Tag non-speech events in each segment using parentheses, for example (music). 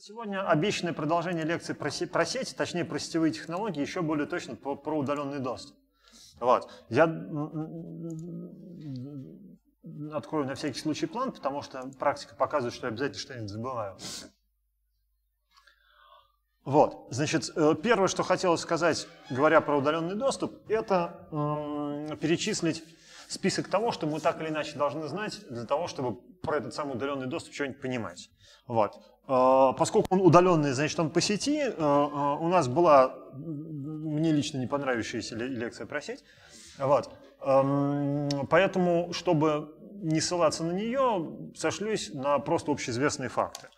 Сегодня обещанное продолжение лекции про, сеть, про сеть, точнее про сетевые технологии, еще более точно про, про удаленный доступ. Вот. Я открою на всякий случай план, потому что практика показывает, что я обязательно что-нибудь забываю. Вот, значит, э, первое, что хотелось сказать, говоря про удаленный доступ, это э, перечислить список того, что мы так или иначе должны знать для того, чтобы про этот самый удаленный доступ что-нибудь понимать. Вот. Э, поскольку он удаленный, значит, он по сети. Э, э, у нас была мне лично не понравившаяся лекция про сеть. Вот. Эм, поэтому, чтобы не ссылаться на нее, сошлюсь на просто общеизвестные факты.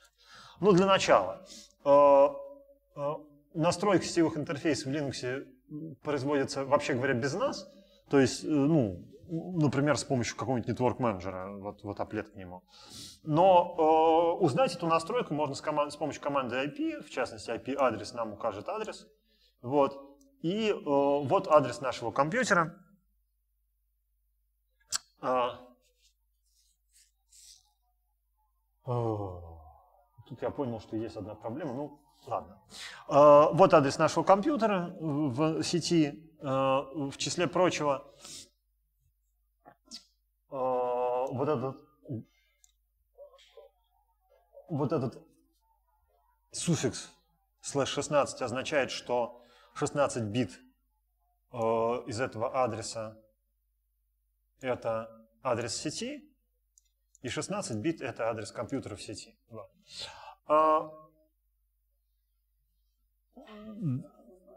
Ну, для начала. Настройка сетевых интерфейсов в Linux производится, вообще говоря, без нас. То есть, ну, например, с помощью какого-нибудь нетворк-менеджера, вот, вот аплет к нему. Но э, узнать эту настройку можно с, команд, с помощью команды IP, в частности, IP-адрес нам укажет адрес. Вот. И э, вот адрес нашего компьютера. А... Тут я понял, что есть одна проблема, ну ладно. А, вот адрес нашего компьютера в сети, э, в числе прочего. А, вот этот вот этот суффикс слэш 16 означает, что 16 бит э, из этого адреса это адрес сети, и 16 бит это адрес компьютера в сети. Да. А,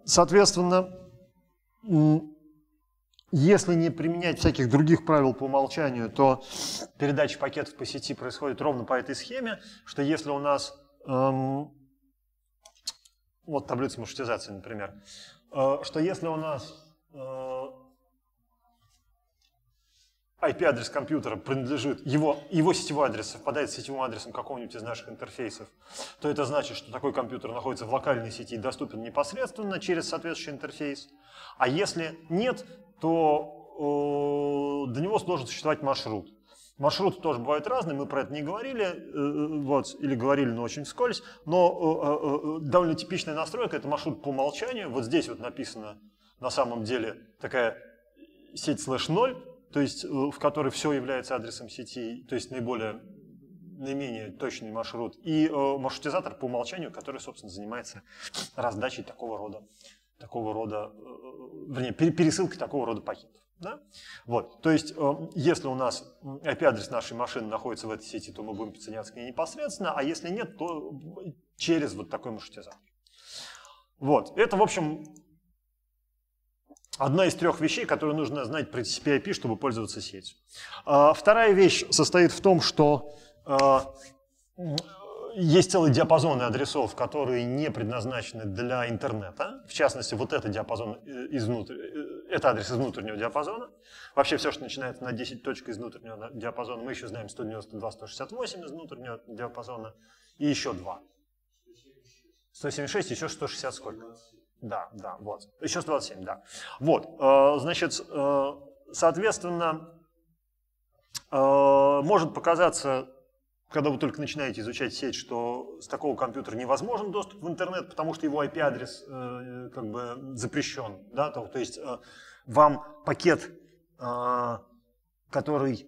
соответственно, если не применять всяких других правил по умолчанию, то передача пакетов по сети происходит ровно по этой схеме, что если у нас эм, вот таблица маршрутизации, например, э, что если у нас э, IP-адрес компьютера принадлежит, его, его сетевой адрес совпадает с сетевым адресом какого-нибудь из наших интерфейсов, то это значит, что такой компьютер находится в локальной сети и доступен непосредственно через соответствующий интерфейс. А если нет, то э, до него сложно существовать маршрут. Маршруты тоже бывают разные, мы про это не говорили, э, э вот, или говорили, но очень скользь. Но э, э, э, довольно типичная настройка – это маршрут по умолчанию. Вот здесь вот написано на самом деле такая сеть слэш 0, то есть э, в которой все является адресом сети, то есть наиболее наименее точный маршрут, и маршрутизатор по умолчанию, который, собственно, занимается раздачей такого рода такого рода, э, э, вернее, пересылкой такого рода пакетов. Да? Вот. То есть, э, если у нас IP-адрес нашей машины находится в этой сети, то мы будем подсоединяться к ней непосредственно, а если нет, то через вот такой маршрутизатор. Вот. Это, в общем, одна из трех вещей, которые нужно знать про TCP-IP, чтобы пользоваться сетью. А вторая вещь состоит в том, что есть целый диапазон адресов, которые не предназначены для интернета. В частности, вот этот диапазон э, изнутри, э, это адрес из внутреннего диапазона. Вообще все, что начинается на 10 точек из внутреннего диапазона, мы еще знаем 192-168 из внутреннего диапазона и еще два. 176, еще 160 сколько? Да, да, вот. Еще 127, да. Вот, э, значит, соответственно, может показаться когда вы только начинаете изучать сеть, что с такого компьютера невозможен доступ в интернет, потому что его IP-адрес э, э, как бы запрещен. Да? То, то есть э, вам пакет, э, который,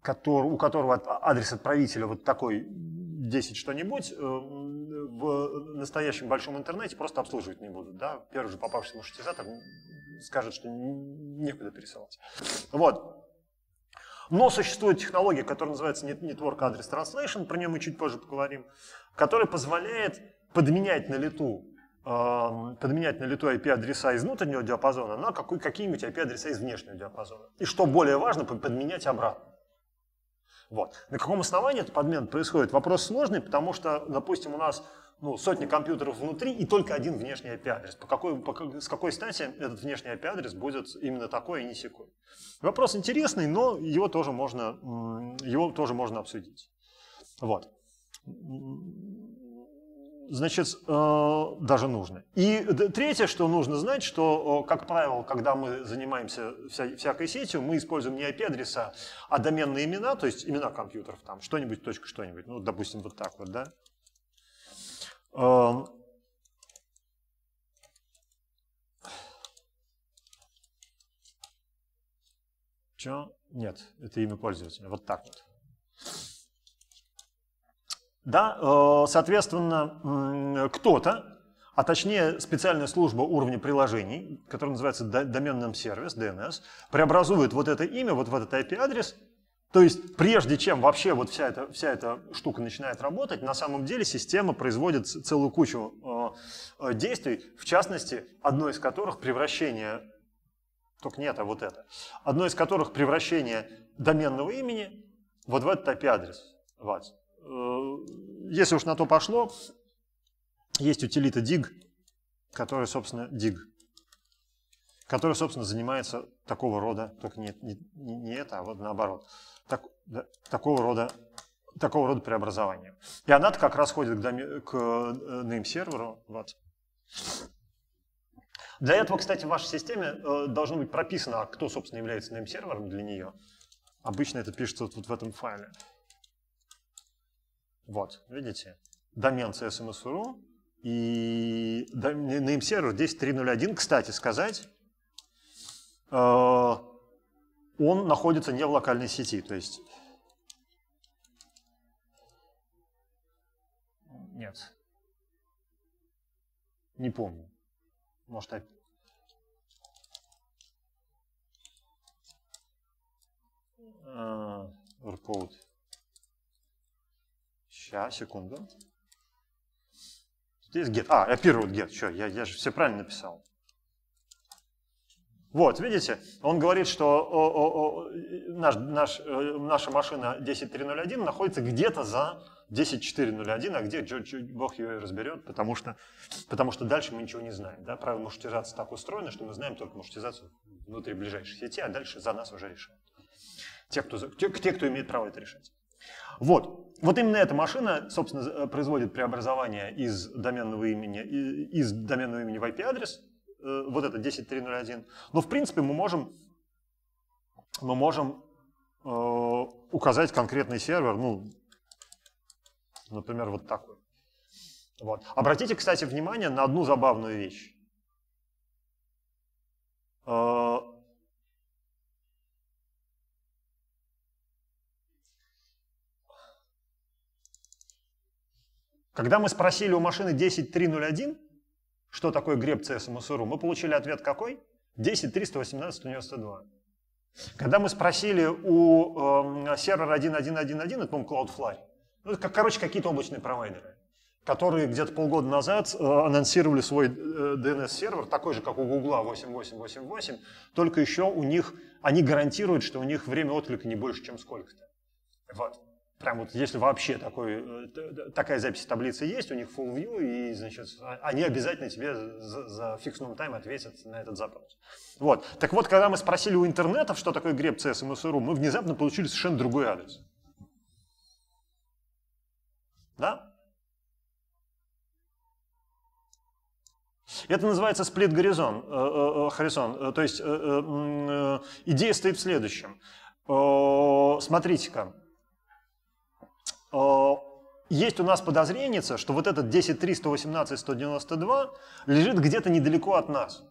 который, у которого а, адрес отправителя вот такой 10 что-нибудь, э, в настоящем большом интернете просто обслуживать не будут. Да? Первый же попавшийся маршрутизатор скажет, что некуда пересылать. Вот. Но существует технология, которая называется Network Address Translation, про нее мы чуть позже поговорим, которая позволяет подменять на лету эм, подменять на лету IP-адреса из внутреннего диапазона на какие-нибудь IP-адреса из внешнего диапазона. И что более важно, подменять обратно. Вот. На каком основании этот подмен происходит? Вопрос сложный, потому что, допустим, у нас ну, сотни компьютеров внутри и только один внешний IP-адрес. По какой, по, с какой стати этот внешний IP-адрес будет именно такой и а не секой? Вопрос интересный, но его тоже можно, его тоже можно обсудить. Вот. Значит, э, даже нужно. И третье, что нужно знать, что, как правило, когда мы занимаемся всякой сетью, мы используем не IP-адреса, а доменные имена, то есть имена компьютеров, там что-нибудь, точка что-нибудь, ну, допустим, вот так вот, да, Че? Нет, это имя пользователя. Вот так вот. Да, э, соответственно, кто-то, а точнее специальная служба уровня приложений, которая называется доменным сервис, DNS, преобразует вот это имя, вот в этот IP-адрес то есть прежде чем вообще вот вся эта, вся эта штука начинает работать, на самом деле система производит целую кучу э, э, действий, в частности, одно из которых превращение, только нет, а вот это, одно из которых превращение доменного имени вот в этот IP-адрес вас. Э, если уж на то пошло, есть утилита dig, которая, собственно, dig который, собственно, занимается такого рода, только не, не, не это, а вот наоборот, так, да, такого рода такого рода преобразованием. И она как раз ходит к, доме, к name-серверу. Э, вот. Для этого, кстати, в вашей системе э, должно быть прописано, а кто, собственно, является name-сервером для нее. Обычно это пишется вот, вот в этом файле. Вот, видите? Домен CSMS.ru и name-сервер 10301, кстати сказать, Э, он находится не в локальной сети. То есть... Нет. Не помню. Может, опять... Workload. Э, Сейчас, секунду. Здесь get. А, appear get. Что, я, я же все правильно написал. Вот, видите, он говорит, что о, о, о, наш, наш, э, наша машина 10301 находится где-то за 10401, а где чуть -чуть Бог ее и разберет, потому что, потому что дальше мы ничего не знаем. Да? Правило маршрутизации так устроено, что мы знаем только маршрутизацию внутри ближайшей сети, а дальше за нас уже решают. Те, кто, те, те, кто имеет право это решать. Вот. Вот именно эта машина, собственно, э, производит преобразование из доменного имени, из доменного имени в IP-адрес, Э, вот это 10.3.0.1. Но в принципе мы можем, мы можем э, указать конкретный сервер, ну, например, вот такой. Вот. Обратите, кстати, внимание на одну забавную вещь. Э, когда мы спросили у машины 10.3.0.1, что такое греб CS мы получили ответ какой? 10 318 92. Когда мы спросили у эм, сервера 1111, это, по-моему, Cloudflare, ну, это, короче, какие-то облачные провайдеры, которые где-то полгода назад э, анонсировали свой DNS-сервер, э, такой же, как у Google 8888, только еще у них, они гарантируют, что у них время отклика не больше, чем сколько-то. Вот прям вот если вообще такой, э, такая запись таблицы есть, у них full view, и, значит, а, они обязательно тебе за, за fixed time ответят на этот запрос. Вот. Так вот, когда мы спросили у интернетов, что такое grep CS MSRU, мы внезапно получили совершенно другой адрес. Да? Это называется сплит-горизон, э, э, хоризон. То есть идея стоит в следующем. Смотрите-ка, Э, есть у нас подозрение, что вот этот 10.3, 118, 192 лежит где-то недалеко от нас.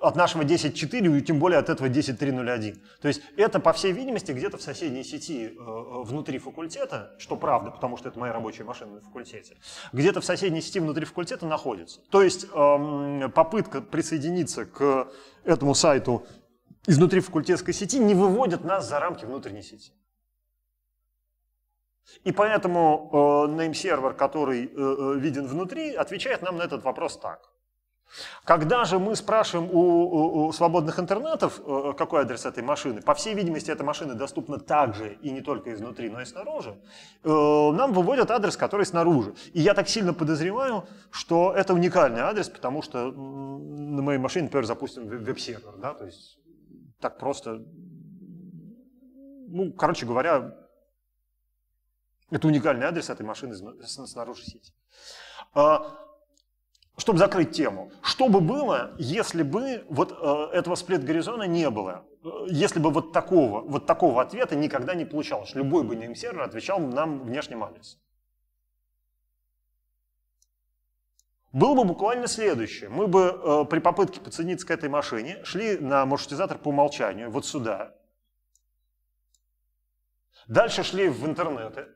От нашего 10.4 и тем более от этого 10.3.01. То есть это, по всей видимости, где-то в соседней сети э, э, внутри факультета, что правда, потому что это моя рабочая машина на факультете, где-то в соседней сети внутри факультета находится. То есть эм, попытка присоединиться к этому сайту изнутри факультетской сети не выводит нас за рамки внутренней сети. И поэтому э, name-сервер, который э, э, виден внутри, отвечает нам на этот вопрос так. Когда же мы спрашиваем у, у, у свободных интернетов, э, какой адрес этой машины, по всей видимости, эта машина доступна также и не только изнутри, но и снаружи, э, нам выводят адрес, который снаружи. И я так сильно подозреваю, что это уникальный адрес, потому что на моей машине, например, запустим веб-сервер, да, то есть так просто, ну, короче говоря, это уникальный адрес этой машины снаружи сети. А, Чтобы закрыть тему, что бы было, если бы вот э, этого сплит-горизона не было? Э, если бы вот такого, вот такого ответа никогда не получалось, любой бы NIM-сервер отвечал нам внешним адресом. Было бы буквально следующее. Мы бы э, при попытке подсоединиться к этой машине шли на маршрутизатор по умолчанию, вот сюда. Дальше шли в интернеты.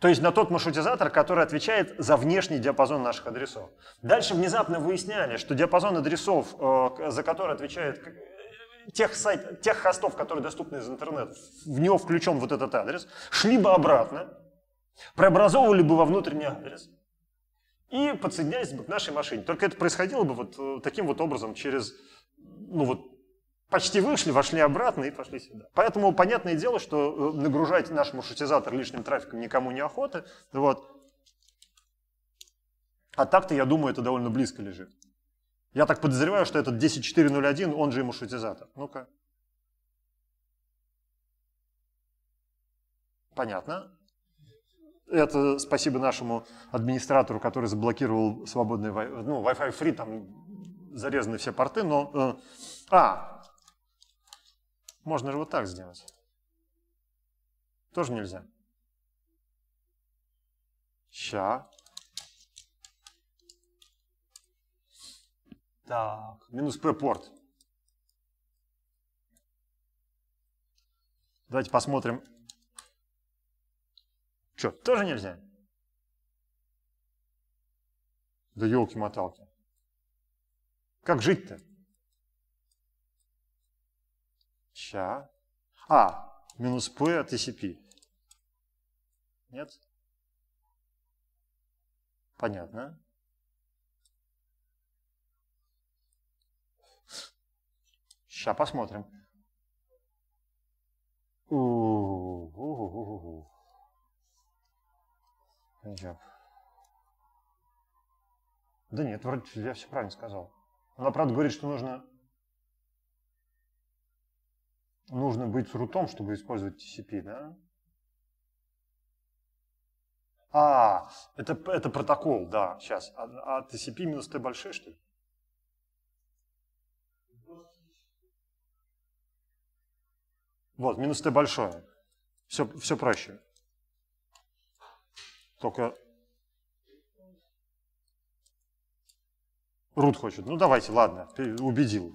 То есть на тот маршрутизатор, который отвечает за внешний диапазон наших адресов. Дальше внезапно выясняли, что диапазон адресов, э, за который отвечает э, тех, сайт, тех хостов, которые доступны из интернета, в него включен вот этот адрес, шли бы обратно, преобразовывали бы во внутренний адрес и подсоединялись бы к нашей машине. Только это происходило бы вот э, таким вот образом через ну вот, почти вышли, вошли обратно и пошли сюда. Поэтому понятное дело, что э, нагружать наш маршрутизатор лишним трафиком никому не охота. Вот. А так-то, я думаю, это довольно близко лежит. Я так подозреваю, что этот 10401, он же и маршрутизатор. Ну-ка. Понятно. Это спасибо нашему администратору, который заблокировал свободный Wi-Fi. Ну, Wi-Fi free, там зарезаны все порты, но... Э, а, можно же вот так сделать. Тоже нельзя. Ща. Так, минус P-порт. Давайте посмотрим. Что, тоже нельзя? Да елки-моталки. Как жить-то? Ща. А, минус P от TCP. Нет? Понятно. Сейчас посмотрим. Да нет, вроде я все правильно сказал. Она, правда, говорит, что нужно нужно быть с рутом, чтобы использовать TCP, да? А, это, это протокол, да, сейчас. А, а TCP минус Т большие, что ли? Вот, минус Т большое. Все, все проще. Только Рут хочет. Ну давайте, ладно, убедил.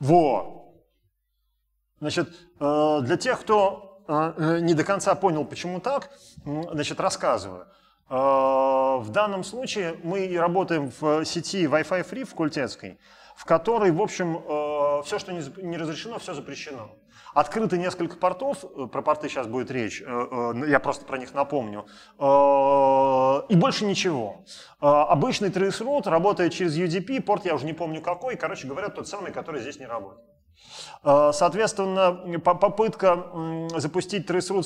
Во! Значит, э, для тех, кто э, э, не до конца понял, почему так, значит, рассказываю. В данном случае мы работаем в сети Wi-Fi Free в Культецкой, в которой, в общем, все, что не разрешено, все запрещено. Открыто несколько портов, э, про порты сейчас будет речь, э, э, я просто про них напомню, и больше ничего. Обычный трейс работает через UDP, порт я уже не помню какой, короче говоря, тот самый, который здесь не работает. Соответственно, попытка запустить трейсрут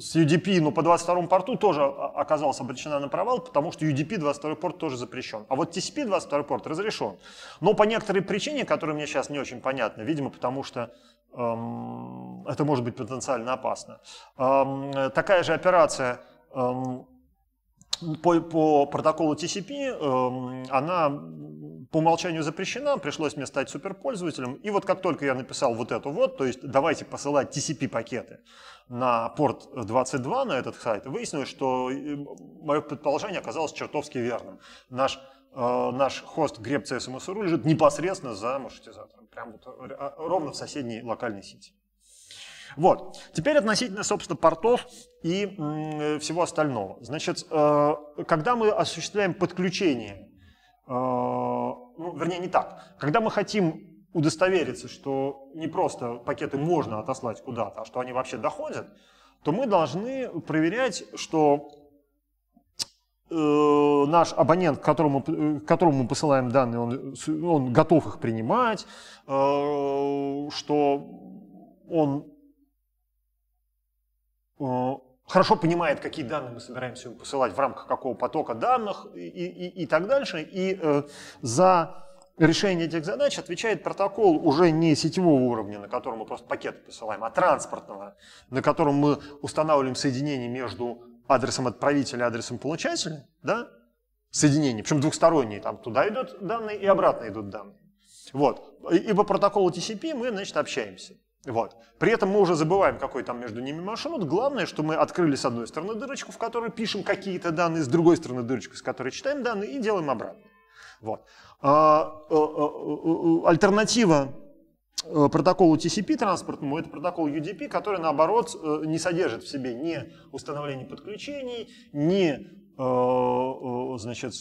с UDP, но по 22 порту тоже оказалась обречена на провал, потому что UDP 22 порт тоже запрещен. А вот TCP 22 порт разрешен. Но по некоторой причине, которая мне сейчас не очень понятна, видимо, потому что эм, это может быть потенциально опасно. Эм, такая же операция эм, по, по протоколу TCP э, эм, она по умолчанию запрещена, пришлось мне стать суперпользователем. И вот как только я написал вот эту вот, то есть давайте посылать TCP-пакеты на порт 22 на этот сайт, выяснилось, что эм, мое предположение оказалось чертовски верным. Наш, э, наш хост grep.csms.ru лежит непосредственно за маршрутизатором, прямо вот, э, ровно в соседней локальной сети. Вот. Теперь относительно, собственно, портов и всего остального. Значит, э, когда мы осуществляем подключение, э, ну, вернее, не так. Когда мы хотим удостовериться, что не просто пакеты можно отослать куда-то, а что они вообще доходят, то мы должны проверять, что э, наш абонент, к которому, э, к которому мы посылаем данные, он, он готов их принимать, э, что он Э, хорошо понимает, какие данные мы собираемся посылать, в рамках какого потока данных и, и, и так дальше. И э, за решение этих задач отвечает протокол уже не сетевого уровня, на котором мы просто пакеты посылаем, а транспортного, на котором мы устанавливаем соединение между адресом отправителя и адресом получателя, да, соединение, причем двухсторонние, там туда идут данные и обратно идут данные. Вот. И по протоколу TCP мы, значит, общаемся. Вот. При этом мы уже забываем, какой там между ними маршрут. Главное, что мы открыли с одной стороны дырочку, в которой пишем какие-то данные, с другой стороны дырочку, с которой читаем данные, и делаем обратно. Вот. А, э, э, э, альтернатива протоколу TCP транспортному, это протокол UDP, который, наоборот, не содержит в себе ни установления подключений, ни значит,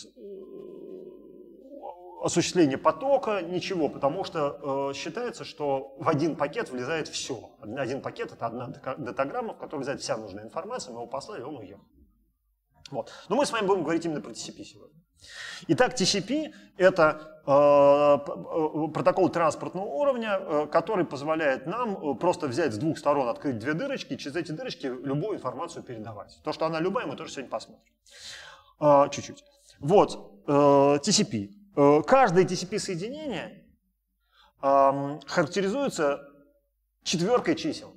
осуществление потока, ничего, потому что э, считается, что в один пакет влезает все. Один пакет — это одна датаграмма, в которой взять вся нужная информация, мы его послали, он уехал. Вот. Но мы с вами будем говорить именно про TCP сегодня. Итак, TCP — это э, э, протокол транспортного уровня, э, который позволяет нам э, просто взять с двух сторон, открыть две дырочки, и через эти дырочки любую информацию передавать. То, что она любая, мы тоже сегодня посмотрим. Э, чуть-чуть. Э, вот, TCP. Э, каждое TCP-соединение характеризуется четверкой чисел.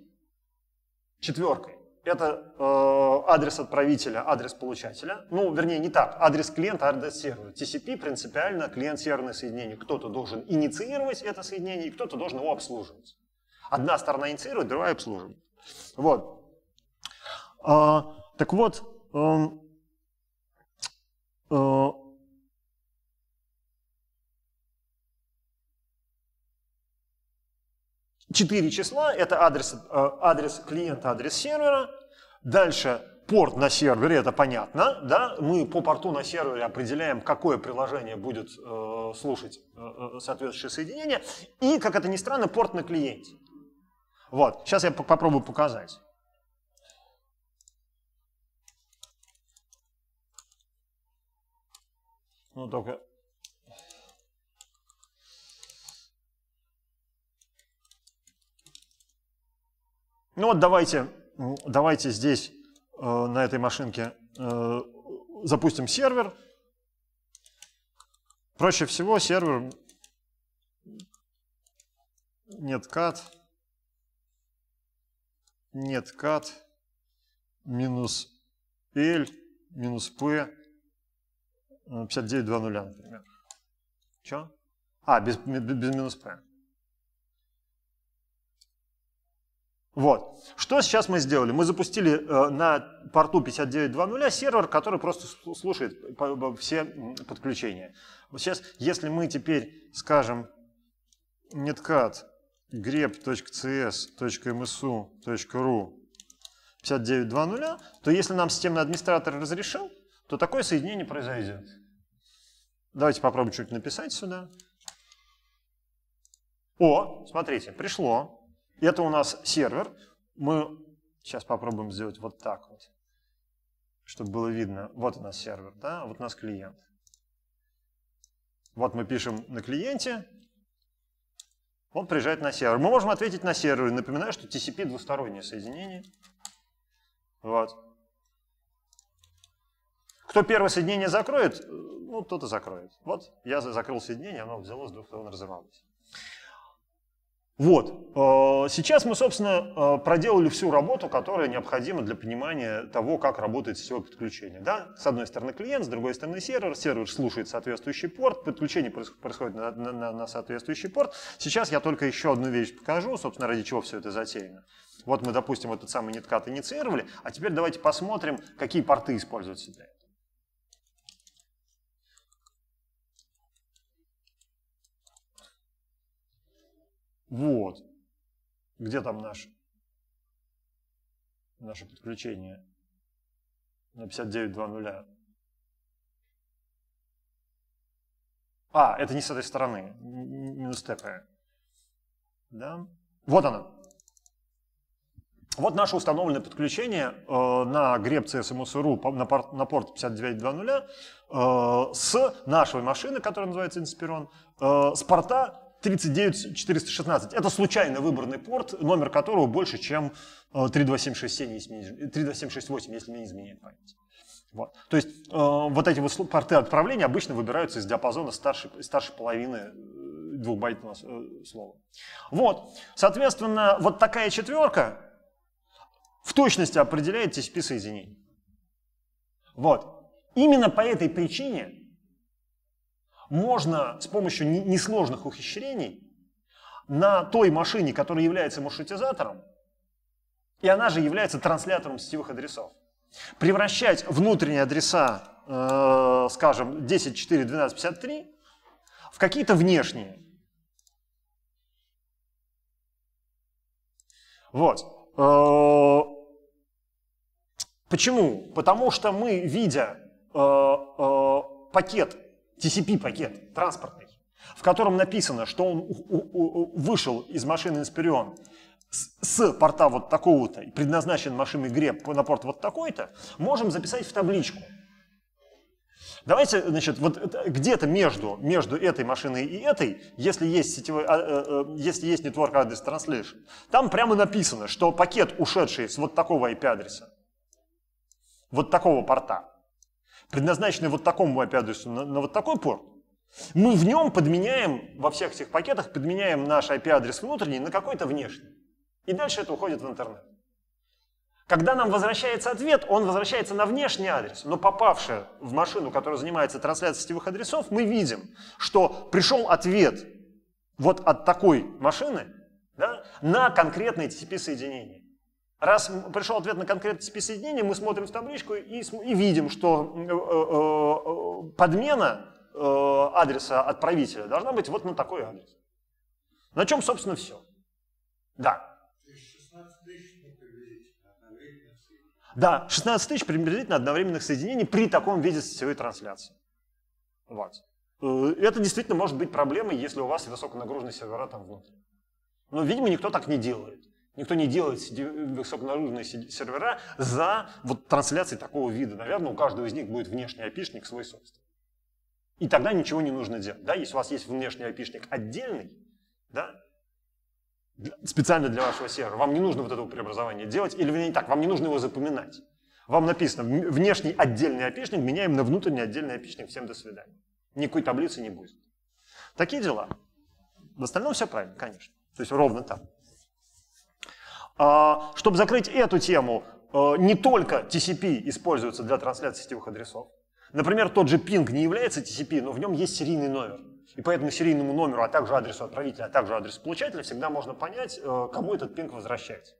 Четверкой. Это э, адрес отправителя, адрес получателя. Ну, вернее, не так. Адрес клиента, адрес сервера. TCP принципиально клиент-серверное соединение. Кто-то должен инициировать это соединение, и кто-то должен его обслуживать. Одна сторона инициирует, другая обслуживает. Вот. А, так вот, эм, э, четыре числа, это адрес, э, адрес клиента, адрес сервера, дальше порт на сервере, это понятно, да, мы по порту на сервере определяем, какое приложение будет э, слушать э, соответствующее соединение, и, как это ни странно, порт на клиенте. Вот, сейчас я попробую показать. Ну, только Ну вот давайте, давайте здесь э, на этой машинке э, запустим сервер. Проще всего сервер нет кат, нет кат, минус L, минус P, 59.2.0, э, например. Че? А, без, без, без минус P. Вот. Что сейчас мы сделали? Мы запустили э, на порту 59.2.0 а сервер, который просто слушает все подключения. Вот сейчас, если мы теперь скажем netcat grep.cs.msu.ru 59.2.0, то если нам системный администратор разрешил, то такое соединение произойдет. Давайте попробуем что-нибудь написать сюда. О, смотрите, пришло. Это у нас сервер. Мы сейчас попробуем сделать вот так вот, чтобы было видно. Вот у нас сервер, да, вот у нас клиент. Вот мы пишем на клиенте, он приезжает на сервер. Мы можем ответить на сервер. Напоминаю, что TCP двустороннее соединение. Вот. Кто первое соединение закроет, ну, кто-то закроет. Вот, я закрыл соединение, оно взяло с двух сторон разорвалось. Вот. Э, сейчас мы, собственно, э, проделали всю работу, которая необходима для понимания того, как работает сетевое подключение. Да? С одной стороны клиент, с другой стороны сервер. Сервер слушает соответствующий порт, подключение происходит на, на, на соответствующий порт. Сейчас я только еще одну вещь покажу, собственно, ради чего все это затеяно. Вот мы, допустим, этот самый неткат инициировали, а теперь давайте посмотрим, какие порты используются для этого. Вот. Где там наш? Наше подключение на 59.2.0. А, это не с этой стороны. Минус ТП. Да? Вот оно. Вот наше установленное подключение э, на греб CSMS.ru эм на порт, на порт 59.2.0 э, с нашей машины, которая называется Inspiron, э, с порта 39416. Это случайно выбранный порт, номер которого больше, чем 32767, э, 32768, если мне не изменяет память. Вот. То есть э, вот эти вот порты отправления обычно выбираются из диапазона старшей, старшей половины э, двухбайтного э, слова. Вот. Соответственно, вот такая четверка в точности определяет TCP-соединение. Вот. Именно по этой причине можно с помощью несложных ухищрений на той машине, которая является маршрутизатором, и она же является транслятором сетевых адресов, превращать внутренние адреса, э, скажем, 10.4.12.53, в какие-то внешние. Вот. Э, почему? Потому что мы, видя э, э, пакет TCP-пакет транспортный, в котором написано, что он вышел из машины Инспирион с порта вот такого-то, предназначен машиной греб на порт вот такой-то, можем записать в табличку. Давайте, значит, вот где-то между, между этой машиной и этой, если есть, сетевой, а, э, э, если есть Network Address Translation, там прямо написано, что пакет, ушедший с вот такого IP-адреса, вот такого порта, предназначенный вот такому IP-адресу на, на вот такой порт, мы в нем подменяем, во всех этих пакетах, подменяем наш IP-адрес внутренний на какой-то внешний. И дальше это уходит в интернет. Когда нам возвращается ответ, он возвращается на внешний адрес, но попавшая в машину, которая занимается трансляцией сетевых адресов, мы видим, что пришел ответ вот от такой машины да, на конкретное TCP-соединение. Раз пришел ответ на конкретность присоединения, мы смотрим в табличку и, и видим, что э, э, э, подмена адреса отправителя должна быть вот на такой адрес. На чем, собственно, все. Да. 16 тысяч да, 16 тысяч приблизительно одновременных соединений при таком виде сетевой трансляции. Вот. Это действительно может быть проблемой, если у вас высоконагруженный сервера там внутри. Но, видимо, никто так не делает. Никто не делает высоконаружные сервера за вот трансляции такого вида. Наверное, у каждого из них будет внешний айпишник свой собственный. И тогда ничего не нужно делать. Да? Если у вас есть внешний айпишник отдельный, да, специально для вашего сервера, вам не нужно вот этого преобразования делать, или не так, вам не нужно его запоминать. Вам написано внешний отдельный айпишник, меняем на внутренний отдельный айпишник, всем до свидания. Никакой таблицы не будет. Такие дела. В остальном все правильно, конечно. То есть ровно так. А, чтобы закрыть эту тему, э, не только TCP используется для трансляции сетевых адресов. Например, тот же пинг не является TCP, но в нем есть серийный номер. И поэтому серийному номеру, а также адресу отправителя, а также адресу получателя всегда можно понять, э, кому этот пинг возвращается.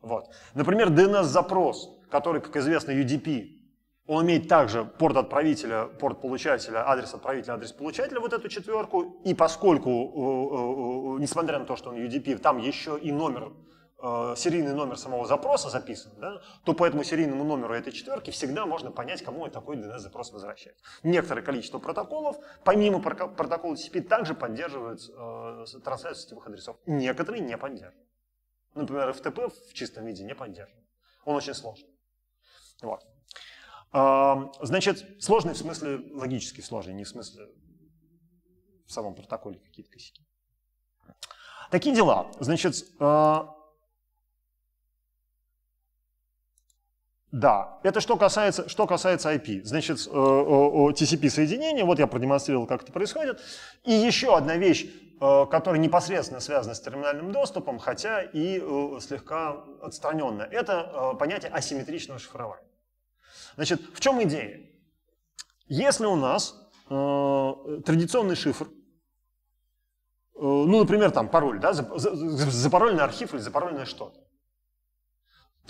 Вот. Например, DNS-запрос, который, как известно, UDP, он имеет также порт отправителя, порт получателя, адрес отправителя, адрес получателя, вот эту четверку. И поскольку, э, несмотря на то, что он UDP, там еще и номер Э, серийный номер самого запроса записан, да, то по этому серийному номеру этой четверки всегда можно понять, кому такой DNS-запрос возвращает. Некоторое количество протоколов, помимо протокола TCP, также поддерживают э, трансляцию сетевых адресов. Некоторые не поддерживают. Например, FTP в чистом виде не поддерживает. Он очень сложный. Вот. А, значит, сложный в смысле логически сложный, не в смысле в самом протоколе какие-то косяки. Такие дела. Значит, а, Да, это что касается, что касается IP. Значит, TCP-соединение, э, вот я продемонстрировал, как это происходит. И еще одна вещь, э, которая непосредственно связана с терминальным доступом, хотя и э, слегка отстраненная, это понятие асимметричного шифрования. Значит, в чем идея? Если у нас традиционный шифр, ну, например, там пароль, да, запарольный архив или запарольное что-то,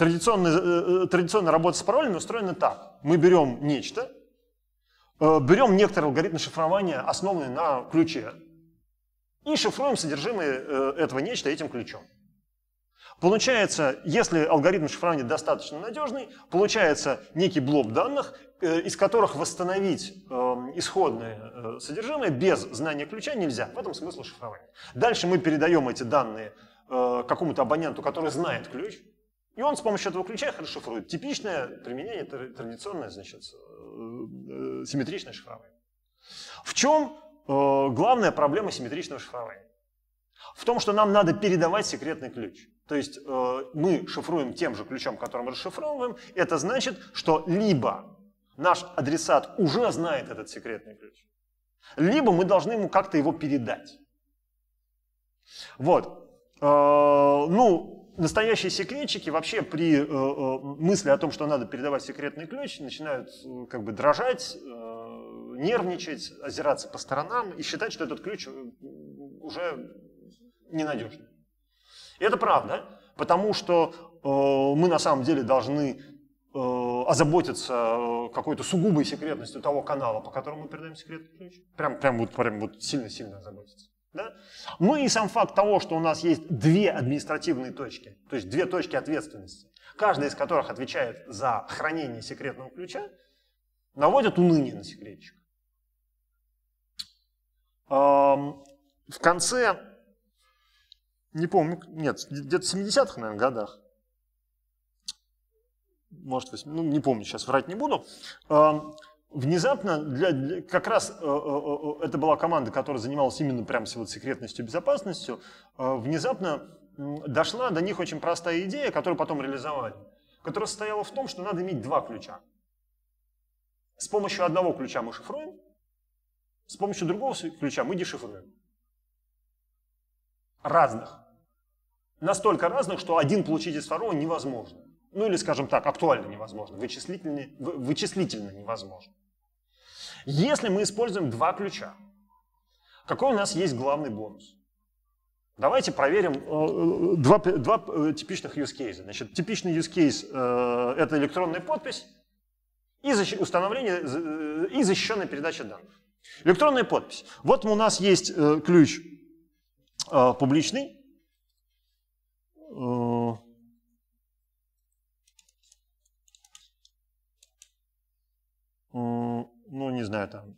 Традиционная, э, э, традиционная работа с паролями устроена так. Мы берем нечто, э, берем некоторые алгоритмы шифрования, основанные на ключе, и шифруем содержимое этого нечто этим ключом. Получается, если алгоритм шифрования достаточно надежный, получается некий блок данных, из которых восстановить эм, исходное содержимое без знания ключа нельзя. В этом смысл шифрования. Дальше мы передаем эти данные какому-то абоненту, который знает ключ, и он с помощью этого ключа их расшифрует. Типичное применение традиционное, значит, э, э, симметричное шифрование. В чем э, главная проблема симметричного шифрования? В том, что нам надо передавать секретный ключ. То есть мы шифруем тем же ключом, которым расшифровываем. Это значит, что либо наш адресат уже знает этот секретный ключ, либо мы должны ему как-то его передать. Вот. Ну, настоящие секретчики вообще при э, э, мысли о том, что надо передавать секретный ключ, начинают э, как бы дрожать, э, нервничать, озираться по сторонам и считать, что этот ключ э, уже ненадежный. И это правда, потому что мы на самом деле должны озаботиться какой-то сугубой секретностью того канала, по которому мы передаем секретный ключ. Прям, прям, вот, прям вот сильно-сильно озаботиться. Да? Ну и сам факт того, что у нас есть две административные точки, то есть две точки ответственности, каждая из которых отвечает за хранение секретного ключа, наводит уныние на секретчик. В конце, не помню, нет, где-то в 70-х, наверное, годах, может, 8, ну, не помню, сейчас врать не буду, Внезапно, для, для, как раз э, э, э, это была команда, которая занималась именно прям вот секретностью и безопасностью, э, внезапно э, дошла до них очень простая идея, которую потом реализовали, которая состояла в том, что надо иметь два ключа. С помощью одного ключа мы шифруем, с помощью другого ключа мы дешифруем. Разных. Настолько разных, что один получить из второго невозможно. Ну или, скажем так, актуально невозможно, вычислительно, вычислительно невозможно. Если мы используем два ключа, какой у нас есть главный бонус? Давайте проверим э, э, два, э, два типичных use case. Значит, типичный use case – это электронная подпись и установление и защищенная передача данных. Электронная подпись. Вот у нас есть ключ публичный. Mm ну, не знаю, там,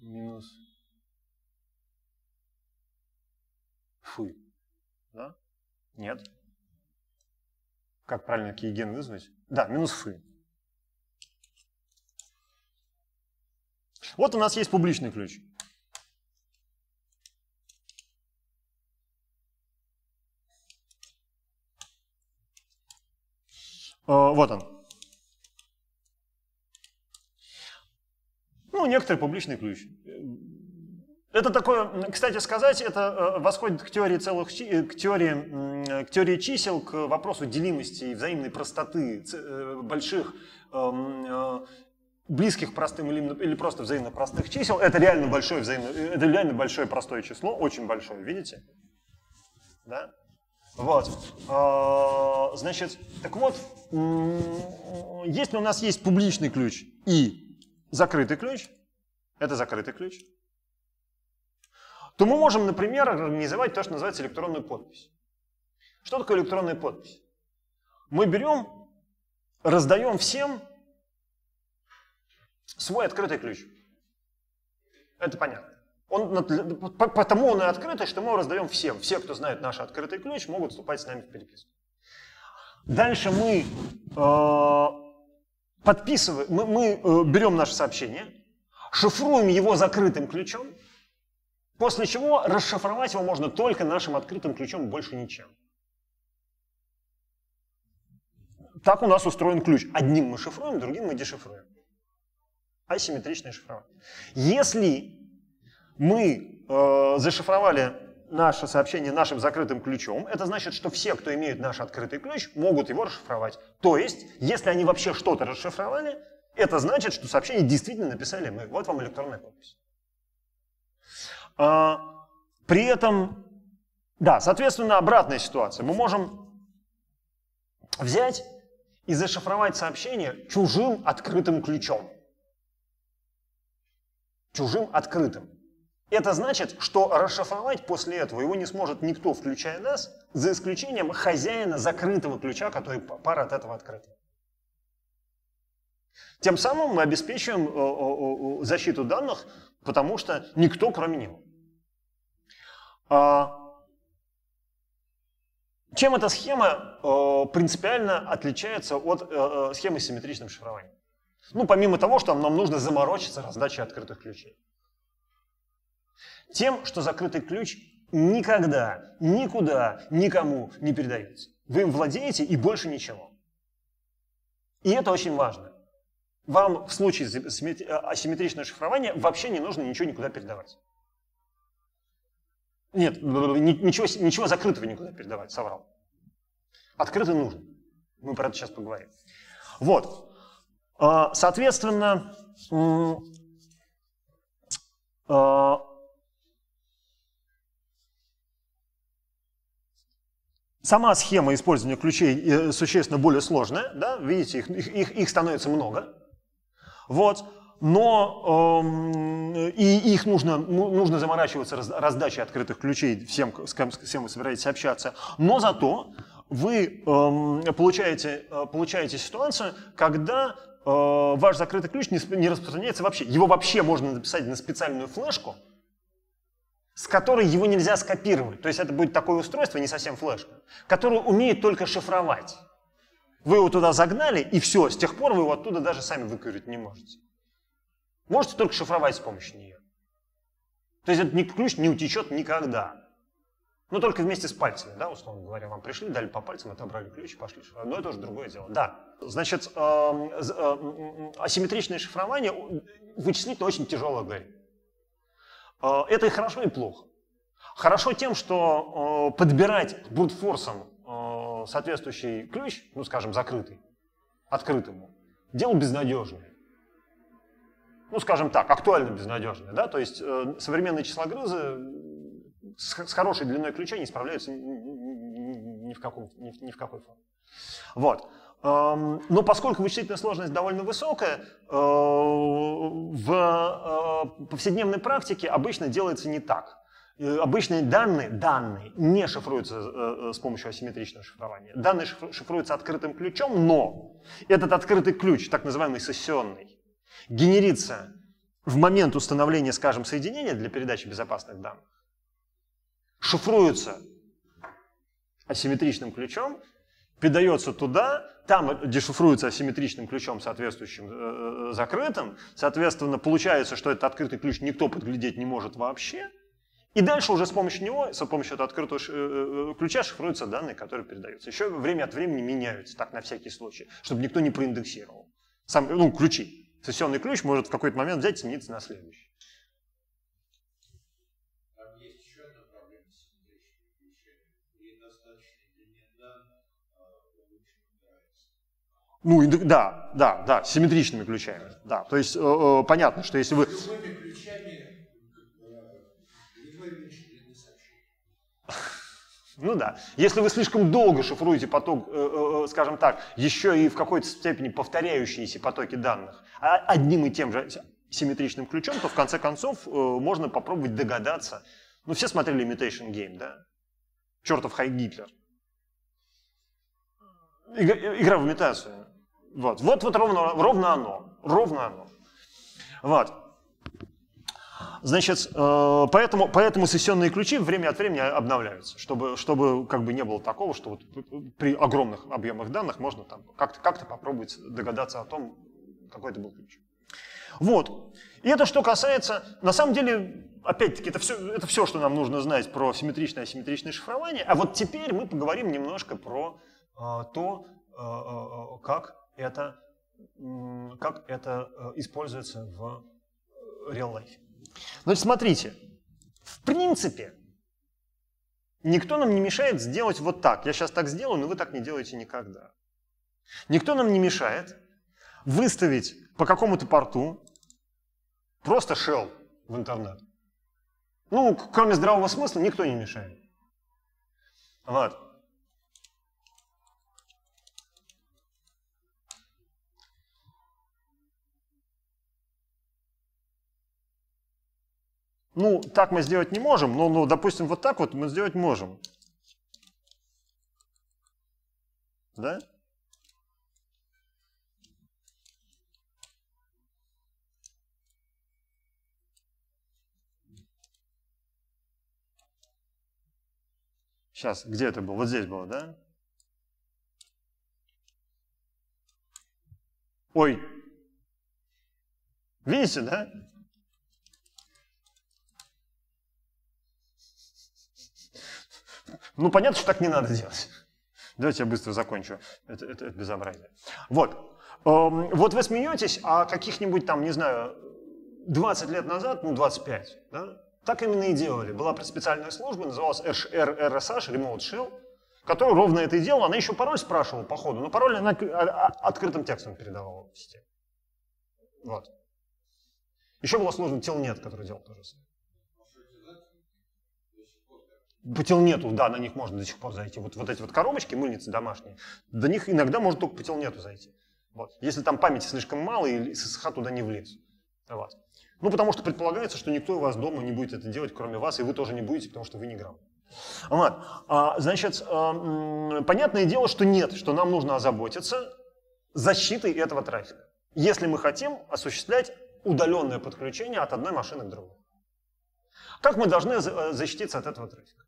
минус фы, да? Нет. Как правильно киеген вызвать? Да, минус фы. Вот у нас есть публичный ключ. Э, вот он. Ну, некоторый публичный ключ. Это такое, кстати сказать, это э, восходит к теории целых, э, к теории, к теории чисел, к вопросу делимости и взаимной простоты больших, близких простым или, или просто взаимно простых чисел. Это реально большое взаимно, это реально большое простое число, очень большое, видите? Да? Вот. А, значит, так вот, если у нас есть публичный ключ и закрытый ключ, это закрытый ключ, то мы можем, например, организовать то, что называется электронную подпись. Что такое электронная подпись? Мы берем, раздаем всем свой открытый ключ. Это понятно. Он, потому он и открытый, что мы его раздаем всем. Все, кто знает наш открытый ключ, могут вступать с нами в переписку. Дальше мы э, подписываем, мы, мы э, берем наше сообщение, шифруем его закрытым ключом, после чего расшифровать его можно только нашим открытым ключом, больше ничем. Так у нас устроен ключ. Одним мы шифруем, другим мы дешифруем. Асимметричное шифрование. Если мы э, зашифровали наше сообщение нашим закрытым ключом. Это значит, что все, кто имеет наш открытый ключ, могут его расшифровать. То есть, если они вообще что-то расшифровали, это значит, что сообщение действительно написали мы. Вот вам электронная подпись. А, при этом, да, соответственно, обратная ситуация. Мы можем взять и зашифровать сообщение чужим открытым ключом. Чужим открытым. Это значит, что расшифровать после этого его не сможет никто, включая нас, за исключением хозяина закрытого ключа, который пара от этого открыта. Тем самым мы обеспечиваем э, э, э, защиту данных, потому что никто, кроме него. А, чем эта схема принципиально отличается от схемы с симметричным шифрованием? Ну, помимо того, что нам нужно заморочиться раздачей открытых ключей. Тем, что закрытый ключ никогда, никуда, никому не передается. Вы им владеете и больше ничего. И это очень важно. Вам в случае э, асимметричного шифрования вообще не нужно ничего никуда передавать. Нет, ничего, ничего закрытого никуда передавать, соврал. Открытый нужен. Мы про это сейчас поговорим. Вот. А, соответственно, а, Сама схема использования ключей э, существенно более сложная, да? видите, их, их, их становится много. Вот. Но эм, и их нужно, ну, нужно заморачиваться раздачей открытых ключей всем, с кем, с кем вы собираетесь общаться. Но зато вы эм, получаете, э, получаете ситуацию, когда э, ваш закрытый ключ не, не распространяется вообще. Его вообще можно написать на специальную флешку, с которой его нельзя скопировать. То есть это будет такое устройство, не совсем флешка, которое умеет только шифровать. Вы его туда загнали, и все, с тех пор вы его оттуда даже сами выковырить не можете. Можете только шифровать с помощью нее. То есть этот ключ не утечет никогда. Но ну, только вместе с пальцами, да, условно говоря, вам пришли, дали по пальцам, отобрали ключ и пошли Но это уже другое дело. Да, значит, эм, э, асимметричное шифрование э, вычислительно очень тяжело горит. А, это и хорошо, и плохо. Хорошо тем, что а, подбирать брутфорсом а, соответствующий ключ, ну, скажем, закрытый, открытому, дело безнадежное. Ну, скажем так, актуально безнадежное. Да? То есть э, современные числогрызы с, хорошей длиной ключа не справляются ни, в, каком, ни, ни в какой форме. Вот. Но поскольку вычислительная сложность довольно высокая, э, в э, повседневной практике обычно делается не так. Обычные данные, данные не шифруются э, с помощью асимметричного шифрования. Данные шифруются открытым ключом, но этот открытый ключ, так называемый сессионный, генерится в момент установления, скажем, соединения для передачи безопасных данных, шифруется асимметричным ключом, передается туда, там дешифруется асимметричным ключом, соответствующим э, э, закрытым. Соответственно, получается, что этот открытый ключ никто подглядеть не может вообще. И дальше уже с помощью него, с помощью этого открытого э, э, ключа шифруются данные, которые передаются. Еще время от времени меняются, так на всякий случай, чтобы никто не проиндексировал. Сам, ну, ключи. Сессионный ключ может в какой-то момент взять и смениться на следующий. Ну, да, да, да, симметричными ключами. Да, то есть э, э, понятно, что если вы... Ну да. Если вы слишком долго шифруете поток, э, э, э скажем так, еще и в какой-то степени повторяющиеся потоки данных а одним и тем же симметричным ключом, то в конце концов э, можно попробовать догадаться. Ну все смотрели Imitation Game, да? Чертов Хай Гитлер. Игра э, в имитацию. Вот, вот, вот ровно, ровно оно, ровно оно. Вот. Значит, э, поэтому, поэтому сессионные ключи время от времени обновляются, чтобы, чтобы как бы не было такого, что вот при огромных объемах данных можно там как-то как, -то, попробовать догадаться о том, какой это был ключ. Вот. И это что касается, на самом деле, опять-таки, это все, это все, что нам нужно знать про симметричное и асимметричное шифрование. А вот теперь мы поговорим немножко про э, то, э, э, э как это, как это э, используется в real life. Значит, смотрите, в принципе, никто нам не мешает сделать вот так. Я сейчас так сделаю, но вы так не делаете никогда. Никто нам не мешает выставить по какому-то порту просто shell в интернет. Ну, кроме здравого смысла, никто не мешает. Вот. Ну, так мы сделать не можем, но, ну, допустим, вот так вот мы сделать можем. Да? Сейчас, где это было? Вот здесь было, да? Ой. Видите, да? Ну, понятно, что так не надо делать. (laughs) Давайте я быстро закончу это, это, это безобразие. Вот. Эм, вот вы смеетесь, а каких-нибудь там, не знаю, 20 лет назад, ну, 25, да, так именно и делали. Была специальная служба, называлась RSH, Remote Shell, которая ровно это и делала. Она еще пароль спрашивала по ходу, но пароль она а, а, открытым текстом передавала в систему. Вот. Еще была служба тел нет, которая делала то же самое по нету, да, на них можно до сих пор зайти. Вот, вот эти вот коробочки, мыльницы домашние, до них иногда может только по нету зайти. Вот. Если там памяти слишком мало, и ССХ туда не влез. Вот. Ну, потому что предполагается, что никто у вас дома не будет это делать, кроме вас, и вы тоже не будете, потому что вы не грамотны. Вот. А, значит, а, понятное дело, что нет, что нам нужно озаботиться защитой этого трафика, если мы хотим осуществлять удаленное подключение от одной машины к другой. Как мы должны э, защититься от этого трафика?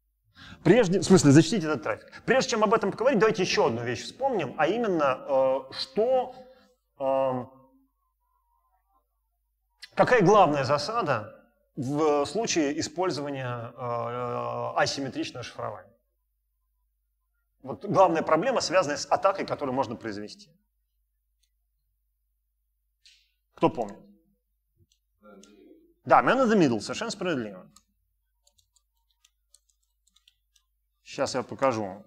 Прежде, в смысле, зачтите этот трафик. Прежде чем об этом поговорить, давайте еще одну вещь вспомним, а именно, э, что, э, какая главная засада в случае использования э, асимметричного шифрования. Вот главная проблема, связанная с атакой, которую можно произвести. Кто помнит? Да, man in the middle, совершенно справедливо. Сейчас я покажу.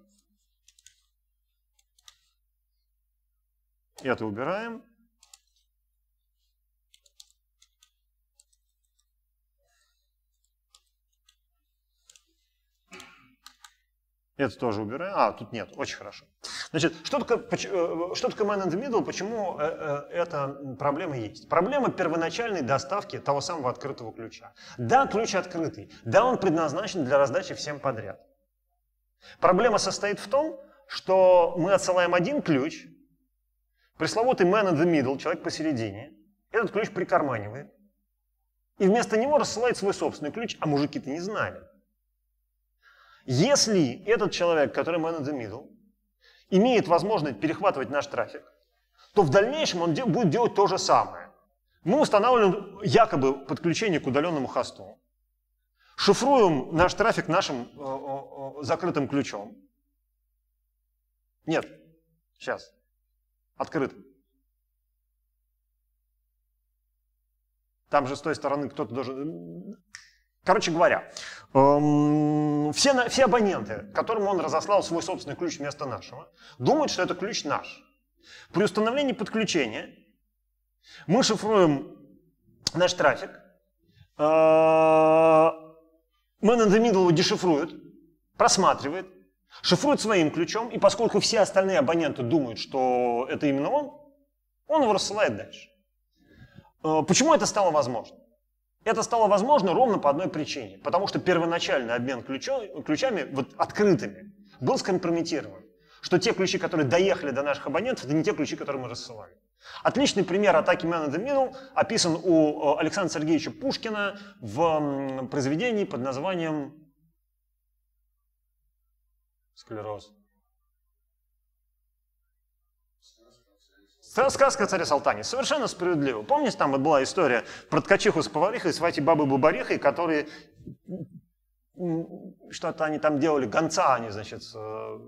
Это убираем. Это тоже убираем. А, тут нет. Очень хорошо. Значит, что такое, э, что такое man in the middle, почему э, э, эта проблема есть? Проблема первоначальной доставки того самого открытого ключа. Да, ключ открытый. Да, он предназначен для раздачи всем подряд. Проблема состоит в том, что мы отсылаем один ключ, пресловутый man in the middle, человек посередине, этот ключ прикарманивает, и вместо него рассылает свой собственный ключ, а мужики-то не знали. Если этот человек, который man in the middle, имеет возможность перехватывать наш трафик, то в дальнейшем он будет делать то же самое. Мы устанавливаем якобы подключение к удаленному хосту шифруем наш трафик нашим э, э, э, закрытым ключом. Нет, сейчас, открытым. Там же с той стороны кто-то должен... Короче говоря, эм, все, все абоненты, которым он разослал свой собственный ключ вместо нашего, думают, что это ключ наш. При установлении подключения мы шифруем наш трафик, Man in the Middle его дешифрует, просматривает, шифрует своим ключом, и поскольку все остальные абоненты думают, что это именно он, он его рассылает дальше. Э, почему это стало возможно? Это стало возможно ровно по одной причине. Потому что первоначальный обмен ключо, ключами, вот открытыми, был скомпрометирован. Что те ключи, которые доехали до наших абонентов, это не те ключи, которые мы рассылали. Отличный пример атаки Man in the Middle описан у э, Александра Сергеевича Пушкина в произведении под названием «Склероз». Сказка о царе Салтане. Совершенно справедливо. Помните, там вот была история про ткачиху с поварихой, с вати бабы Бабарихой, которые что-то они там делали, гонца они, значит, э,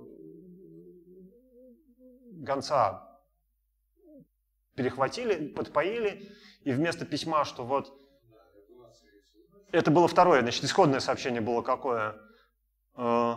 гонца перехватили, подпоили, и вместо письма, что вот... Это было второе, значит, исходное сообщение было какое? Э,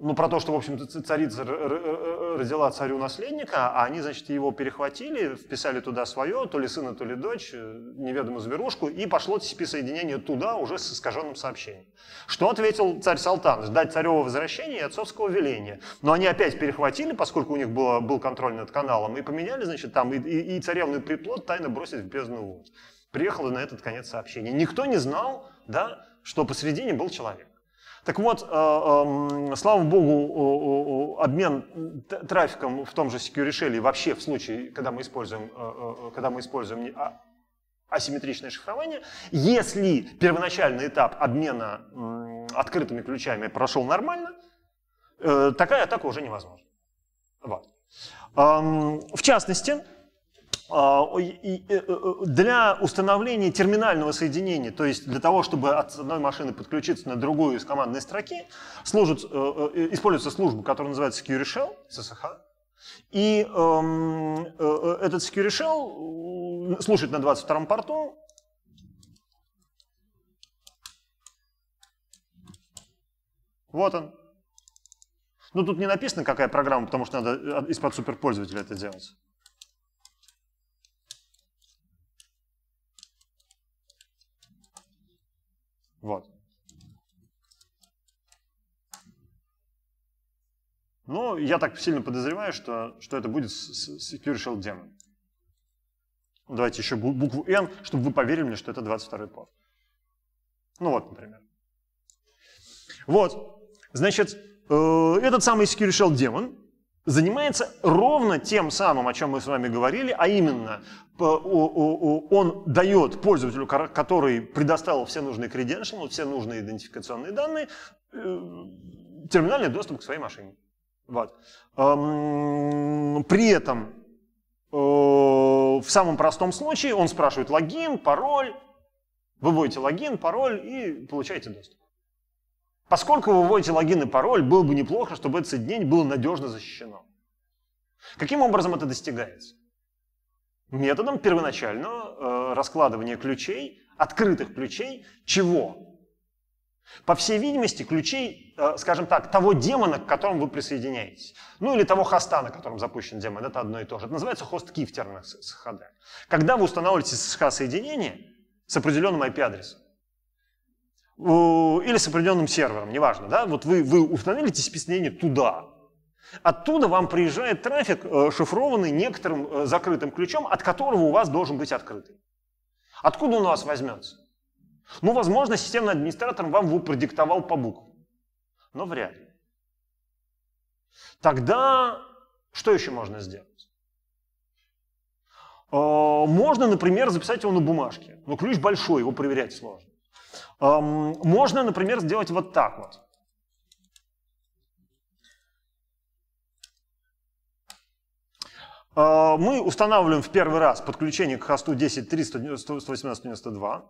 ну, про то, что, в общем-то, царица э, родила царю наследника, а они, значит, его перехватили, вписали туда свое, то ли сына, то ли дочь, э, неведомую зверушку, и пошло TCP соединение туда уже с искаженным сообщением. Что ответил царь Салтан? Ждать царево возвращения и отцовского веления. Но они опять перехватили, поскольку у них было, был контроль над каналом, и поменяли, значит, там, и, и, и царевный приплод тайно бросить в бездну лунь. Приехало на этот конец сообщения. Никто не знал, да, что посредине был человек. Так вот, э, эм, слава богу, обмен трафиком в том же Secure Shell и вообще в случае, когда мы используем, э, э, когда мы используем а, асимметричное шифрование, если первоначальный этап обмена открытыми ключами прошел нормально, такая атака уже невозможна. Вот. Эм, в частности, а, э, э, для установления терминального соединения, то есть для того, чтобы от одной машины подключиться на другую из командной строки, служит, э, используется служба, которая называется Secure Shell, SSH, и эм, этот Secure Shell слушает на 22-м порту, Вот он. Ну, тут не написано, какая программа, потому что надо из-под суперпользователя это делать. Вот. Ну, я так сильно подозреваю, что, что это будет с, с Secure Shell Demon. Давайте еще букву N, чтобы вы поверили мне, что это 22-й пор. Ну вот, например. Вот. Значит, э, этот самый Secure Shell Demon занимается ровно тем самым, о чем мы с вами говорили, а именно он дает пользователю, который предоставил все нужные credentials, все нужные идентификационные данные, э, терминальный доступ к своей машине. Вот. Эм, при этом э, в самом простом случае он спрашивает логин, пароль, вы вводите логин, пароль и получаете доступ. Поскольку вы вводите логин и пароль, было бы неплохо, чтобы это соединение было надежно защищено. Каким образом это достигается? Методом первоначального э, раскладывания ключей, открытых ключей, чего? По всей видимости, ключей, э, скажем так, того демона, к которому вы присоединяетесь. Ну или того хоста, на котором запущен демон. Это одно и то же. Это называется хост-кифтер на СХД. Когда вы устанавливаете СХ-соединение с определенным IP-адресом, или с определенным сервером, неважно, да, вот вы, вы установили tcp туда, Оттуда вам приезжает трафик, э, шифрованный некоторым э, закрытым ключом, от которого у вас должен быть открытый. Откуда он у вас возьмется? Ну, возможно, системный администратор вам его продиктовал по буквам. Но вряд ли. Тогда что еще можно сделать? Э, можно, например, записать его на бумажке. Но ключ большой, его проверять сложно. Можно, например, сделать вот так вот. А, мы устанавливаем в первый раз подключение к хосту 10.3.118.92.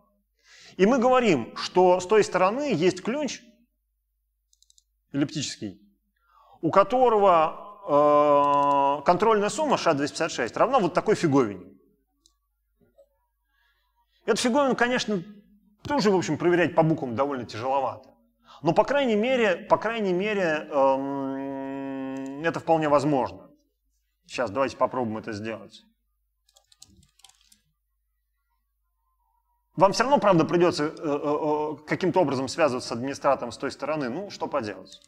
И мы говорим, что с той стороны есть ключ эллиптический, у которого э, контрольная сумма SHA-256 равна вот такой фиговине. Эта фиговина, конечно, тоже, в общем, проверять по буквам довольно тяжеловато. Но, по крайней мере, по крайней мере эм, это вполне возможно. Сейчас давайте попробуем это сделать. Вам все равно, правда, придется э, э, э, каким-то образом связываться с администратором с той стороны. Ну, что поделать.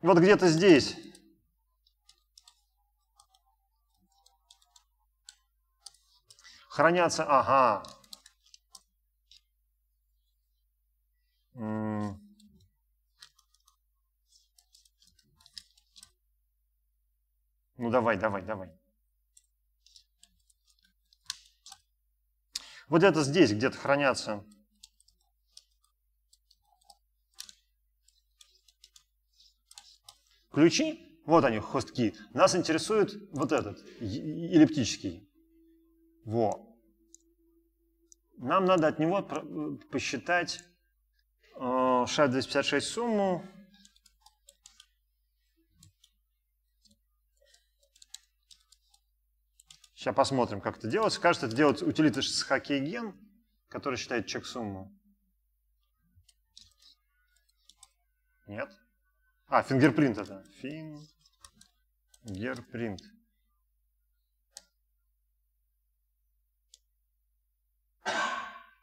Вот где-то здесь Хранятся, ага. Ну давай, давай, давай. Вот это здесь где-то хранятся. Ключи, вот они, хостки. Нас интересует вот этот, эллиптический. Во нам надо от него посчитать SHA-256 э, сумму. Сейчас посмотрим, как это делается. Кажется, это делается утилита с хоккейген, который считает чек-сумму. Нет. А, фингерпринт это. Фингерпринт.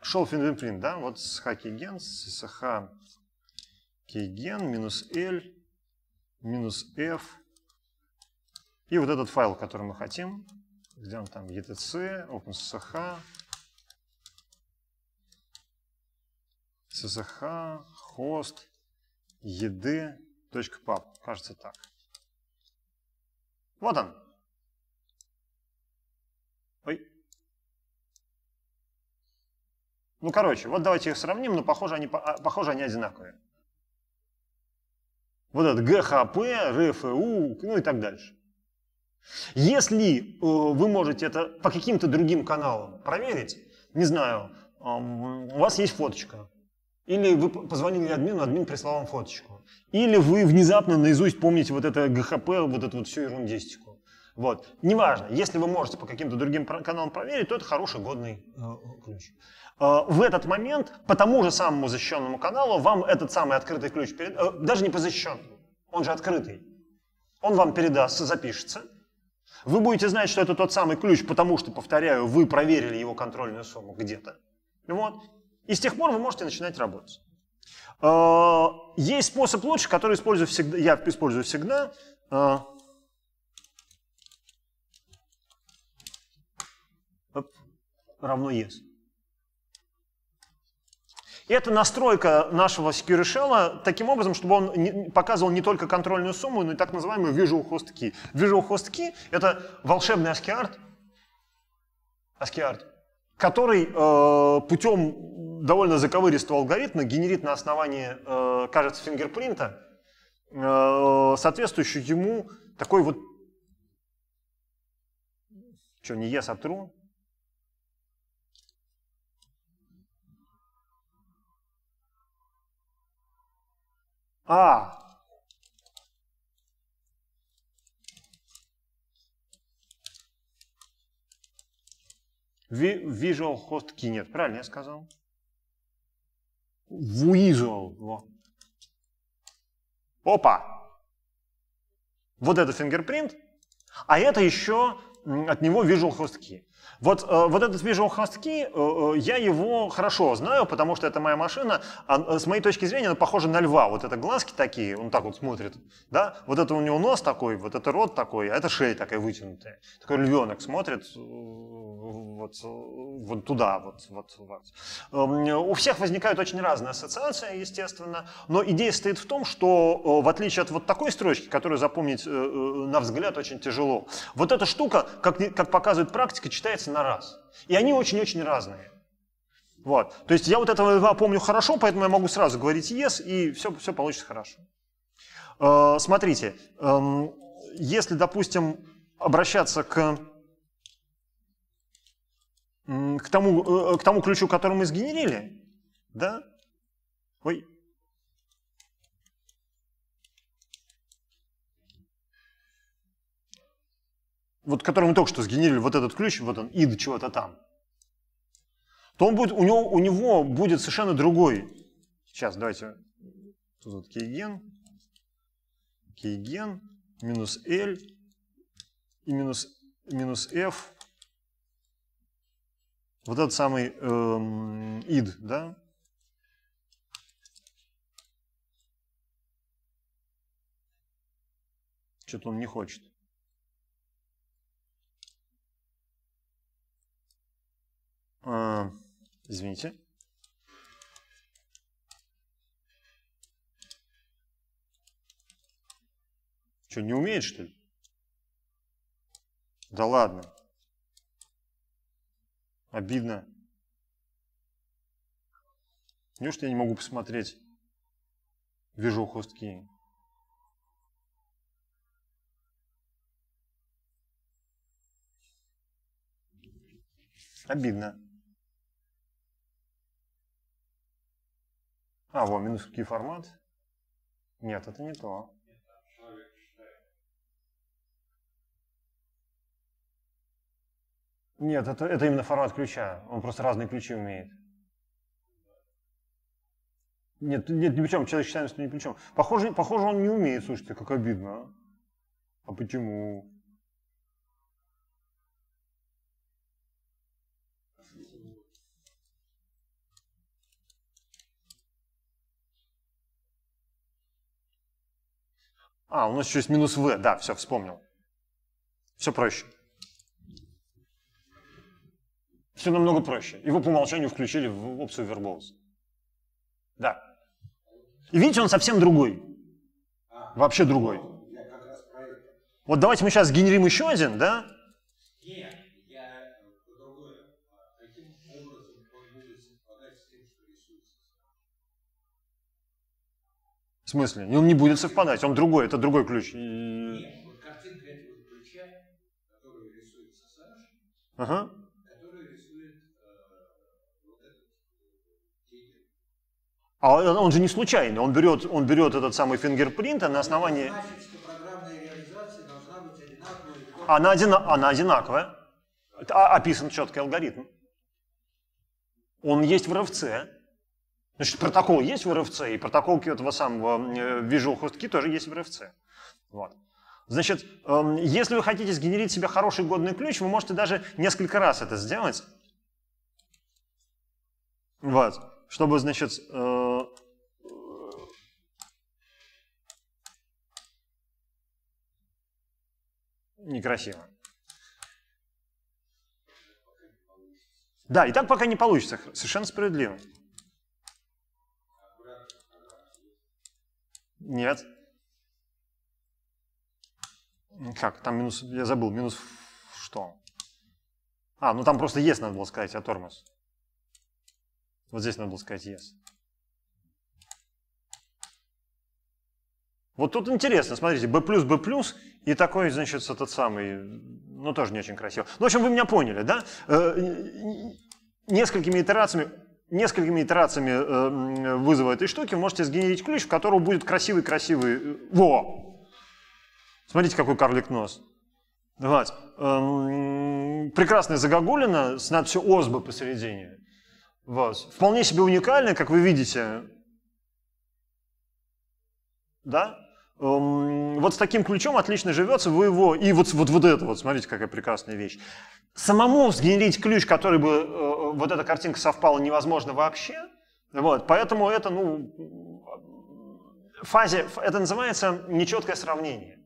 шел фингерпринт, да, вот с хакиген, с х киген минус L, минус F. И вот этот файл, который мы хотим, где он там, etc, OpenSSH, ssh, host, ed.pub. Кажется так. Вот он. Ой, Ну, короче, вот давайте их сравним, но похоже они, а, похоже, они одинаковые. Вот этот ГХП, РФУ, ну и так дальше. Если э, вы можете это по каким-то другим каналам проверить, не знаю, э, у вас есть фоточка, или вы позвонили админу, админ прислал вам фоточку, или вы внезапно наизусть помните вот это ГХП, вот эту вот всю ерундистику. Вот. Неважно, если вы можете по каким-то другим каналам проверить, то это хороший, годный э, ключ. А, в этот момент по тому же самому защищенному каналу вам этот самый открытый ключ, перед... Э, даже не по защищенному, он же открытый, он вам передастся, запишется. Вы будете знать, что это тот самый ключ, потому что, повторяю, вы проверили его контрольную сумму где-то. Вот. И с тех пор вы можете начинать работать. А, есть способ лучше, который использую всегда, я использую всегда. А. Оп, равно yes. И Это настройка нашего Secure Shell а, таким образом, чтобы он показывал не только контрольную сумму, но и так называемый Visual Host Key. Visual Host Key — это волшебный ASCII арт, ASCII арт который э, путем довольно заковыристого алгоритма генерит на основании, э, кажется, фингерпринта, э, соответствующий ему такой вот... Что, не yes, а А. Visual Host Key нет, правильно я сказал? Visual. Во. Опа! Вот это фингерпринт, а это еще от него Visual Host Key. Вот, э, вот этот Visual Husky, э, э, я его хорошо знаю, потому что это моя машина. А с моей точки зрения, она похожа на льва. Вот это глазки такие, он так вот смотрит, да? Вот это у него нос такой, вот это рот такой, а это шея такая вытянутая. Такой львенок смотрит вот, вот туда, вот, вот, вот. Эм, у всех возникают очень разные ассоциации, естественно, но идея стоит в том, что в отличие от вот такой строчки, которую запомнить на взгляд очень тяжело, вот эта штука, как, как показывает практика, читает разделяется на раз. И они очень-очень разные. Вот. То есть я вот этого льва помню хорошо, поэтому я могу сразу говорить yes, и все, все получится хорошо. Э, смотрите, эм, если, допустим, обращаться к, к, тому, э, к тому ключу, который мы сгенерили, да? Ой, вот который мы только что сгенерили, вот этот ключ, вот он, id чего-то там, то он будет, у, него, у него будет совершенно другой. Сейчас, давайте, тут вот кейген, кейген, минус L и минус, минус F. Вот этот самый эм, id, да? Что-то он не хочет. А, извините. Что, не умеет, что ли? Да ладно. Обидно. Неужто я не могу посмотреть Вижу хвостки? Обидно. А, вот, минус какие формат? Нет, это не то. Нет, это, это именно формат ключа. Он просто разные ключи умеет. Нет, нет, ни при чем. Человек считаем, что не при Похоже, похоже, он не умеет, слушайте, как обидно. А почему? А, у нас еще есть минус v, да, все, вспомнил. Все проще. Все намного проще. Его по умолчанию включили в опцию verbose. Да. И видите, он совсем другой. А? Вообще другой. Вот давайте мы сейчас генерим еще один, да? смысле? он не будет совпадать, он другой, это другой ключ. И... ага. Э, э, а он же не случайный, он берет, он берет этот самый фингерпринт, а на основании... Она, одина... она одинаковая. Это а, описан четкий алгоритм. Он есть в РФЦ. Значит, протокол есть в РФЦ, и протокол этого самого э, Visual Host Key тоже есть в РФЦ. Вот. Значит, эм, если вы хотите сгенерить себе хороший годный ключ, вы можете даже несколько раз это сделать. Вот. Чтобы, значит, э, некрасиво. Да, и так пока не получится, совершенно справедливо. Нет. Как? Там минус, я забыл, минус что? А, ну там просто есть yes надо было сказать, а тормоз. Вот здесь надо было сказать yes. Вот тут интересно, смотрите, B+, B+, и такой, значит, этот самый, ну тоже не очень красиво. Ну, в общем, вы меня поняли, да? Э, несколькими итерациями несколькими итерациями э, э, вызова этой штуки можете сгенерить ключ, в котором будет красивый-красивый... Э, во! Смотрите, какой карлик нос. Вот. Эм, прекрасная загогулина с надписью «Озба» посередине. Вот. Вполне себе уникальная, как вы видите. Да? Эм, вот с таким ключом отлично живется, вы его, и вот, вот, вот это вот, смотрите, какая прекрасная вещь. Самому сгенерить ключ, который бы э, вот эта картинка совпала, невозможно вообще. Вот, поэтому это, ну, фазе, это называется нечеткое сравнение.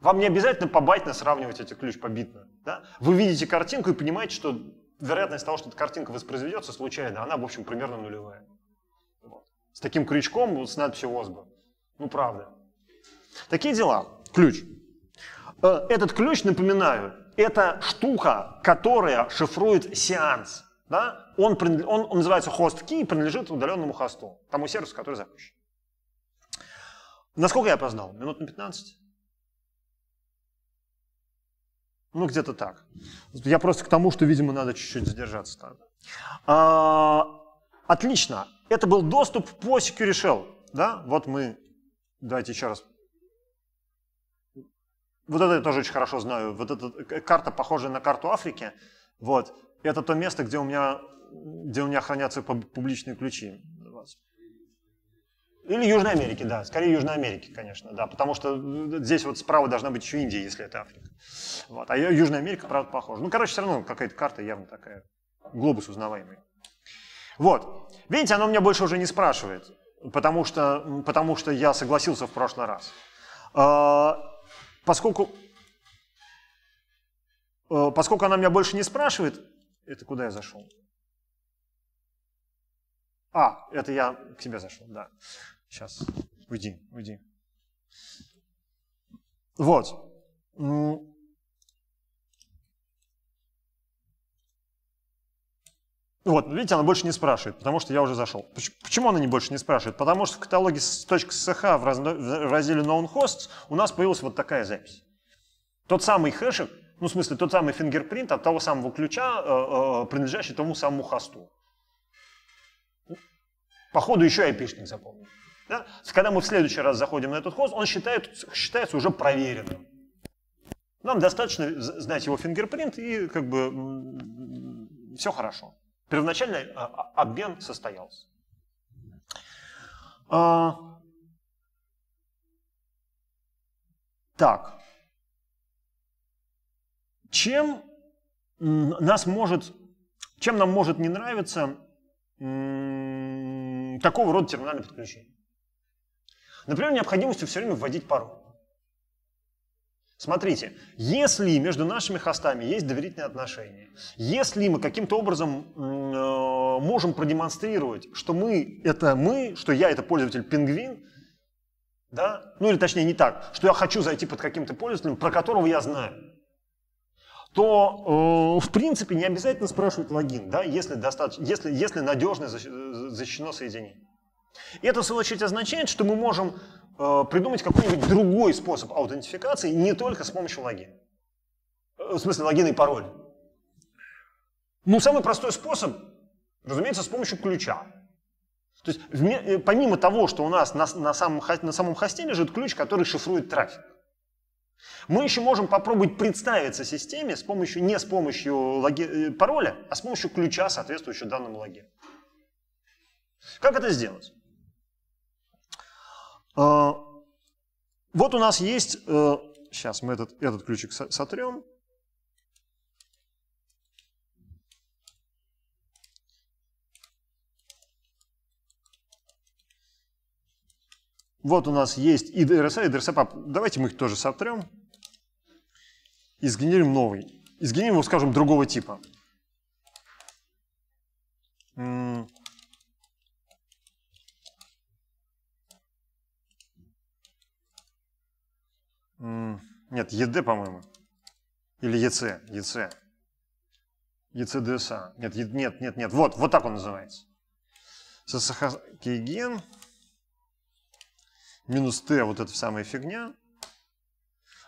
Вам не обязательно побайтно сравнивать эти ключ побитно. Да? Вы видите картинку и понимаете, что вероятность того, что эта картинка воспроизведется случайно, она, в общем, примерно нулевая. Вот. С таким крючком, с надписью «Озба». Ну, правда. Такие дела. Ключ. Э, этот ключ, напоминаю, это штука, которая шифрует сеанс. Да? Он, он, он называется хост key и принадлежит удаленному хосту, тому сервису, который запущен. Насколько я опоздал? Минут на 15? Ну, где-то так. Я просто к тому, что, видимо, надо чуть-чуть задержаться там. А, отлично. Это был доступ по Secure Shell. Да? Вот мы, давайте еще раз вот это я тоже очень хорошо знаю. Вот эта э, карта, похожа на карту Африки, вот, это то место, где у меня, где у меня хранятся публичные ключи. Или Южной Америки, да, скорее Южной Америки, конечно, да, потому что э, здесь вот справа должна быть еще Индия, если это Африка. Вот, а Южная Америка, правда, похожа. Ну, короче, все равно какая-то карта явно такая, глобус узнаваемый. Вот, видите, оно меня больше уже не спрашивает, потому что, потому что я согласился в прошлый раз. А, поскольку, э, поскольку она меня больше не спрашивает, это куда я зашел? А, это я к тебе зашел, да. Сейчас, уйди, уйди. Вот. Вот, видите, она больше не спрашивает, потому что я уже зашел. Почему она не больше не спрашивает? Потому что в каталоге .sch в, раз... в разделе known hosts у нас появилась вот такая запись. Тот самый хэшик, ну, в смысле, тот самый фингерпринт от того самого ключа, э, э принадлежащий тому самому хосту. Походу, еще айпишник запомнил. Да? Когда мы в следующий раз заходим на этот хост, он считает, считается уже проверенным. Нам достаточно знать его фингерпринт, и как бы все хорошо. Первоначально а, а, обмен состоялся. А, так. Чем нас может, чем нам может не нравиться такого рода терминальное подключение? Например, необходимостью все время вводить пароль. Смотрите, если между нашими хостами есть доверительные отношения, если мы каким-то образом э, можем продемонстрировать, что мы – это мы, что я – это пользователь пингвин, да? ну или точнее не так, что я хочу зайти под каким-то пользователем, про которого я знаю, то э, в принципе не обязательно спрашивать логин, да, если, достаточно, если, если надежно э, защищено соединение. И это, в свою очередь, означает, что мы можем Э, придумать какой-нибудь другой способ аутентификации, не только с помощью логина. Э, в смысле, логин и пароль. Ну, самый простой способ, разумеется, с помощью ключа. То есть, э, помимо того, что у нас на, на, самом, на самом хосте лежит ключ, который шифрует трафик. Мы еще можем попробовать представиться системе с помощью, не с помощью логи, пароля, а с помощью ключа, соответствующего данному логину. Как это сделать? А, вот у нас есть, сейчас э, мы этот, этот ключик сотрем. Вот у нас есть и DRSA, и пап. Давайте мы их тоже сотрем и сгенерим новый. И сгенерим его, скажем, другого типа. Нет, ЕД, по-моему. Или ЕЦ, ЕЦ. ЕЦДСА. Нет, е, нет, нет, нет. Вот, вот так он называется. Сасахакиген минус Т, вот эта самая фигня.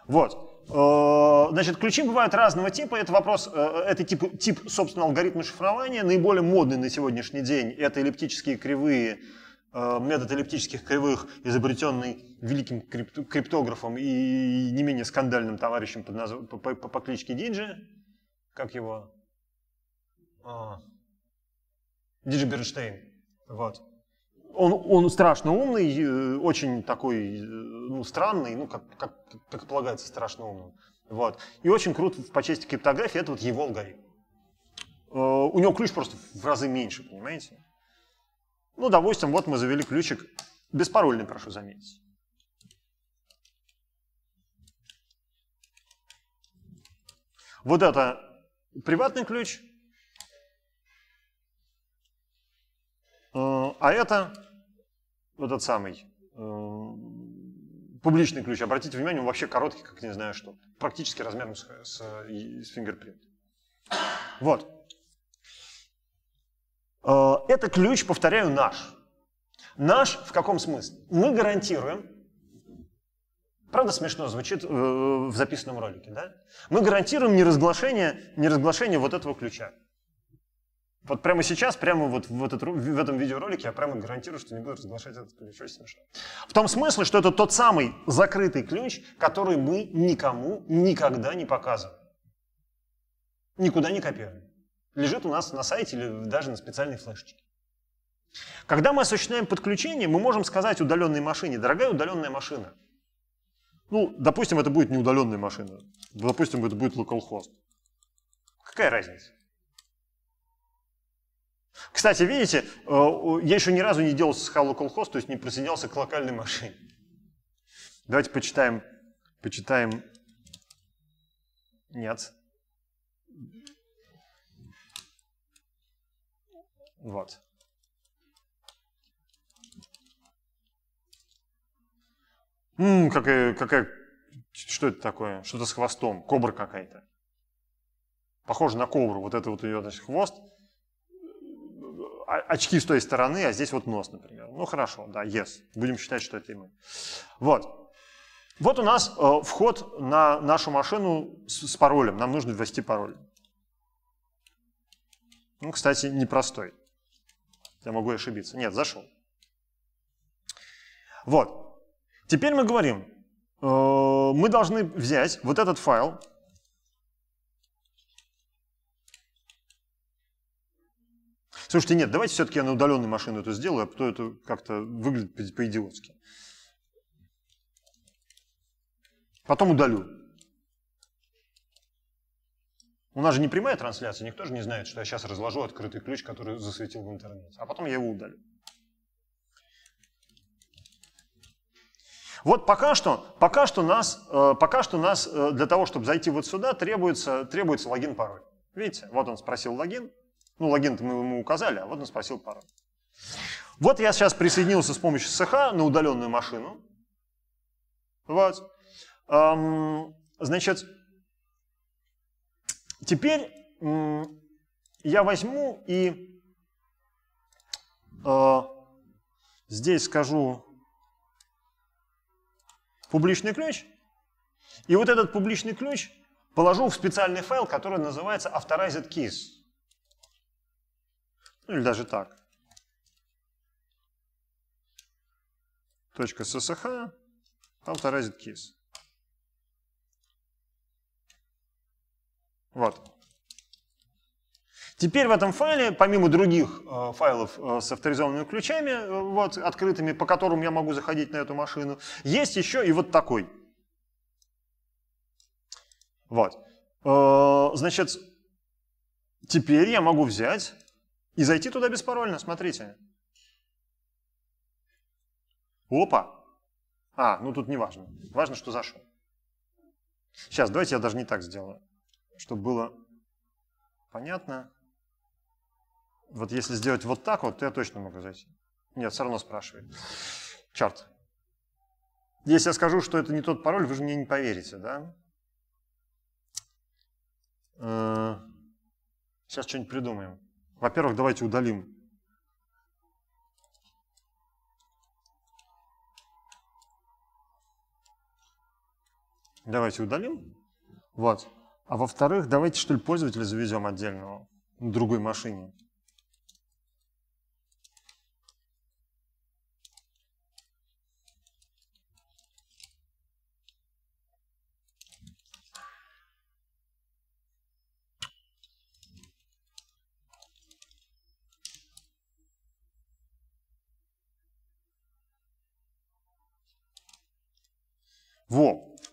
Вот. Э, значит, ключи бывают разного типа. Это вопрос, э, это тип, тип собственно, алгоритма шифрования. Наиболее модный на сегодняшний день – это эллиптические кривые Э, метод эллиптических кривых, изобретенный великим криптографом и не менее скандальным товарищем под назв... по, по, по кличке Диджи, как его? А, Диджи Бернштейн. Вот. Он, он страшно умный, э, очень такой, э, ну, странный, ну, как, как, как полагается, страшно умным. Вот. И очень крут по части криптографии, это вот его алгоритм. У него ключ просто в разы меньше, понимаете? Ну, допустим, вот мы завели ключик, беспарольный, прошу заметить. Вот это приватный ключ, э, а это этот самый э, публичный ключ. Обратите внимание, он вообще короткий, как не знаю что. Практически размером с, с, с фингерпринт. Вот. Э, это ключ, повторяю, наш. Наш в каком смысле? Мы гарантируем, правда смешно звучит э, в записанном ролике, да? Мы гарантируем неразглашение, неразглашение вот этого ключа. Вот прямо сейчас, прямо вот в, этот, в этом видеоролике я прямо гарантирую, что не буду разглашать этот ключ. Очень В том смысле, что это тот самый закрытый ключ, который мы никому никогда не показываем. Никуда не копируем лежит у нас на сайте или даже на специальной флешечке. Когда мы осуществляем подключение, мы можем сказать удаленной машине, дорогая удаленная машина, ну, допустим, это будет не удаленная машина, допустим, это будет localhost. Какая разница? Кстати, видите, э, я еще ни разу не делал SSH localhost, то есть не присоединялся к локальной машине. Давайте почитаем, почитаем, нет, Вот. Ммм, какая, какая, что это такое? Что-то с хвостом, кобра какая-то. Похоже на кобру, вот это вот ее значит, хвост, а, очки с той стороны, а здесь вот нос, например. Ну хорошо, да, yes, будем считать, что это и мы. Вот. Вот у нас э, вход на нашу машину с, с паролем, нам нужно ввести пароль. Ну, кстати, непростой. Я могу ошибиться. Нет, зашел. Вот. Теперь мы говорим, э, мы должны взять вот этот файл, Слушайте, нет, давайте все-таки я на удаленной машине это сделаю, а то это как-то выглядит по-идиотски. Потом удалю. У нас же не прямая трансляция, никто же не знает, что я сейчас разложу открытый ключ, который засветил в интернете. А потом я его удалю. Вот пока что, пока что нас, э, пока что нас э, для того, чтобы зайти вот сюда, требуется, требуется логин-пароль. Видите, вот он спросил логин. Ну, логин-то мы ему указали, а вот он спросил пароль. Вот я сейчас присоединился с помощью СХ на удаленную машину. Вот. Эм, значит, Теперь я возьму и э, здесь скажу публичный ключ. И вот этот публичный ключ положу в специальный файл, который называется Authorized Keys. Ну, или даже так. .ssh Authorized Keys. Вот. Теперь в этом файле, помимо других э, файлов э, с авторизованными ключами, э, вот, открытыми, по которым я могу заходить на эту машину, есть еще и вот такой. Вот. Э, значит, теперь я могу взять и зайти туда беспарольно, смотрите. Опа. А, ну тут не важно. Важно, что зашел. Сейчас, давайте я даже не так сделаю чтобы было понятно. Вот если сделать вот так вот, то я точно могу зайти. Нет, все равно спрашивает. Черт. Если я скажу, что это не тот пароль, вы же мне не поверите, да? Э, сейчас что-нибудь придумаем. Во-первых, давайте удалим. Давайте удалим. Вот. А во-вторых, давайте что ли пользователя завезем отдельно на другой машине.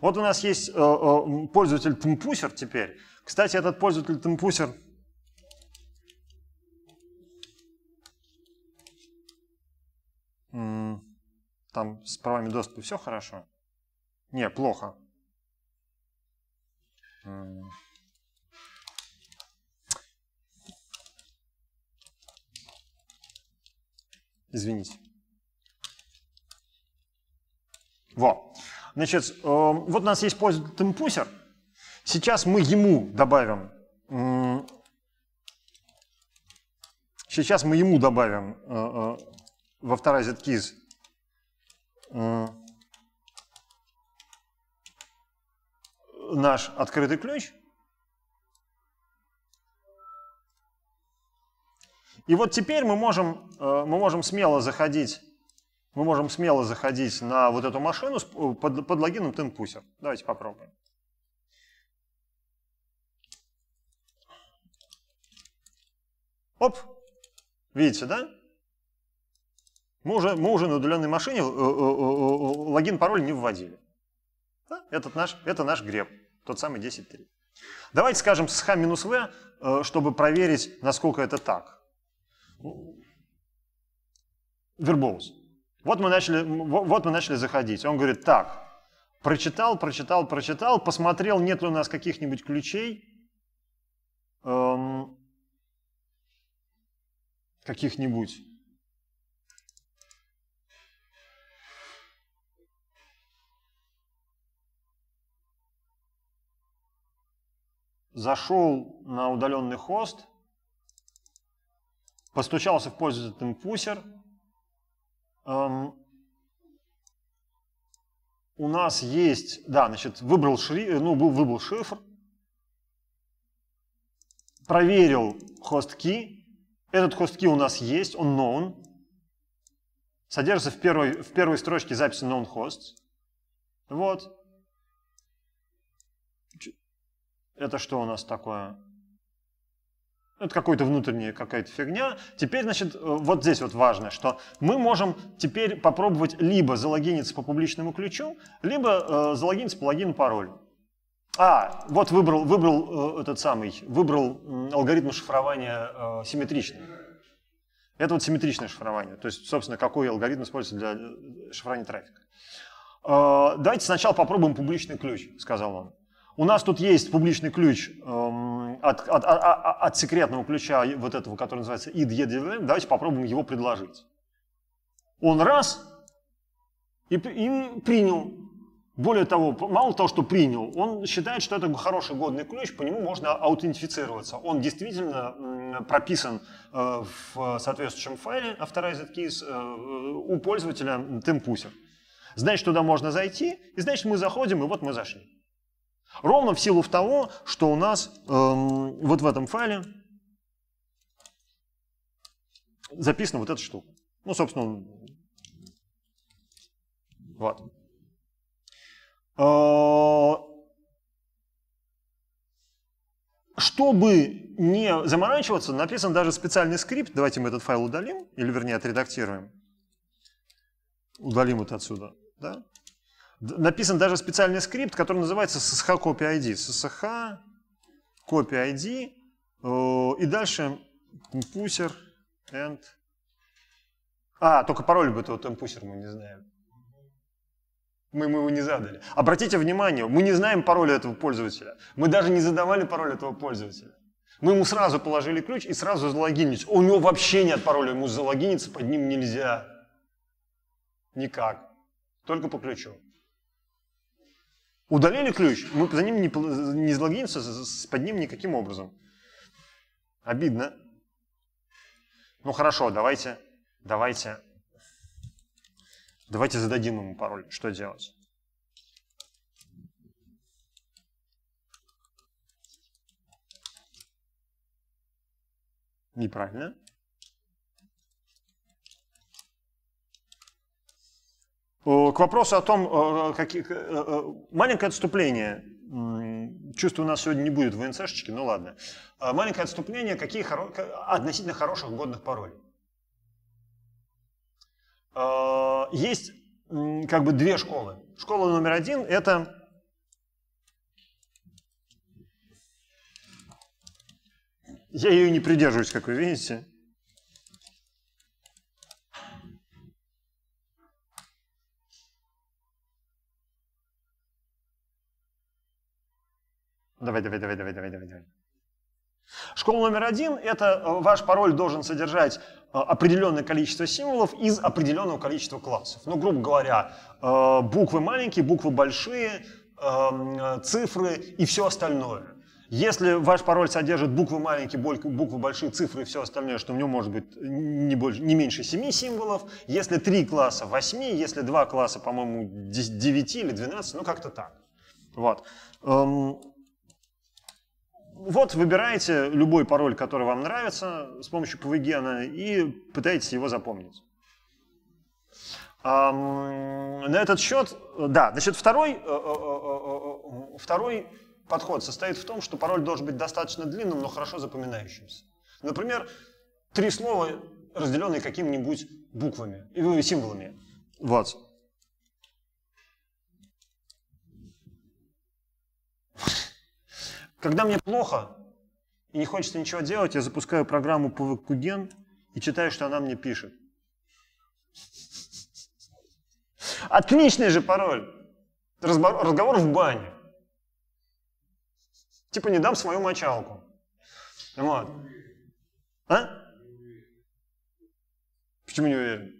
Вот у нас есть э, э, пользователь темпусер теперь. Кстати, этот пользователь темпусер там с правами доступа все хорошо? Не, плохо. Извините. Во. Значит, эм, вот у нас есть темпусер. Сейчас мы ему добавим... Сейчас мы ему добавим э, э, во второй zkeys э, наш открытый ключ. И вот теперь мы можем, мы можем смело заходить мы можем смело заходить на вот эту машину э, под, под логином TenPusher. Давайте попробуем. Оп! Видите, да? Мы уже, мы уже на удаленной машине э, э, логин-пароль не вводили. Да? Этот наш, это наш греб, тот самый 10.3. Давайте скажем с h-v, чтобы проверить, насколько это так. Вербоус. Вот мы начали, вот мы начали заходить. Он говорит, так, прочитал, прочитал, прочитал, посмотрел, нет ли у нас каких-нибудь ключей, эм, каких-нибудь. Зашел на удаленный хост, постучался в пользовательный пусер, у нас есть, да, значит, выбрал, шри, э, ну, был выбрал шифр, проверил хост-ки. Этот хост-ки у нас есть, он known. Содержится в первой, в первой строчке записи known host. Вот. Это что у нас такое? Ну, это какая то внутренняя какая-то фигня. Теперь, значит, э, вот здесь вот важно, что мы можем теперь попробовать либо залогиниться по публичному ключу, либо э, залогиниться по логин пароль. А, вот выбрал, выбрал э, этот самый, выбрал э, алгоритм шифрования э, симметричный. Это вот симметричное шифрование. То есть, собственно, какой алгоритм используется для э, шифрования трафика. Э, давайте сначала попробуем публичный ключ, сказал он. У нас тут есть публичный ключ эм, от, от, от, от секретного ключа вот этого, который называется IDEDVM. Давайте попробуем его предложить. Он раз и, и принял. Более того, мало того, что принял, он считает, что это хороший годный ключ, по нему можно аутентифицироваться. Он действительно прописан э, в соответствующем файле Authorized а Keys э, у пользователя темпусер. Значит, туда можно зайти, и значит, мы заходим, и вот мы зашли. Ровно в силу того, что у нас эм, вот в этом файле записана вот эта штука. Ну, собственно, вот. Э, чтобы не заморачиваться, написан даже специальный скрипт. Давайте мы этот файл удалим, или вернее отредактируем. Удалим вот отсюда. Да? Написан даже специальный скрипт, который называется SSH Copy ID. SSH Copy ID и дальше mpusher and... А, только пароль бы тот mpusher мы не знаем. Мы ему его не задали. Обратите внимание, мы не знаем пароля этого пользователя. Мы даже не задавали пароль этого пользователя. Мы ему сразу положили ключ и сразу залогинились. У него вообще нет пароля, ему залогиниться под ним нельзя. Никак. Только по ключу. Удалили ключ, мы за ним не, не залогинимся, под ним никаким образом. Обидно. Ну хорошо, давайте, давайте, давайте зададим ему пароль. Что делать? Неправильно. К вопросу о том, какие... маленькое отступление. Чувствую, у нас сегодня не будет ВНЦшечки, но ну ладно. А маленькое отступление, какие хоро... относительно хороших годных паролей. А, есть как бы две школы. Школа номер один – это Я ее не придерживаюсь, как вы видите. Давай, давай, давай, давай, давай, давай, давай. Школа номер один – это э, ваш пароль должен содержать э, определенное количество символов из определенного количества классов. Ну, грубо говоря, э, буквы маленькие, буквы большие, эм, цифры и все остальное. Если ваш пароль содержит буквы маленькие, буквы большие, цифры и все остальное, что в нем может быть не, больше, не меньше 7 символов, если 3 класса 8, если 2 класса, по-моему, 9 или 12, ну как-то так. Вот. Эм, вот выбираете любой пароль, который вам нравится с помощью пвгена и пытаетесь его запомнить. На этот счет, да, значит, второй, э, э, э, второй подход состоит в том, что пароль должен быть достаточно длинным, но хорошо запоминающимся. Например, три слова, разделенные какими-нибудь буквами, символами. Вот. Когда мне плохо и не хочется ничего делать, я запускаю программу PVQGen и читаю, что она мне пишет. Отличный же пароль. Разбор, разговор в бане. Типа не дам свою мочалку. Вот. А? Почему не уверен?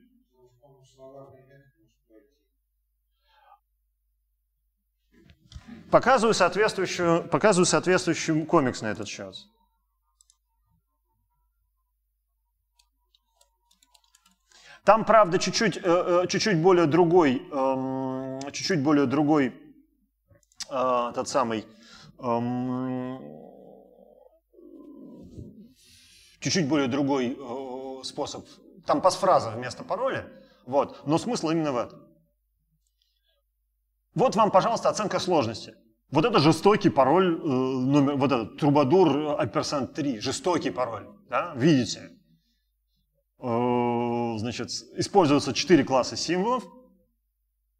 Показываю, соответствующую, показываю соответствующий комикс на этот счет. Там, правда, чуть-чуть, э, э, чуть-чуть более другой, эм, чуть-чуть более другой э, тот самый, эм, чуть-чуть более другой способ. Там пасфраза вместо пароля, вот. но смысл именно в этом. Вот вам, пожалуйста, оценка сложности. Вот это жестокий пароль, э, номер, вот этот трубадур Альперсант 3, жестокий пароль, да, видите. Э, значит, используются 4 класса символов,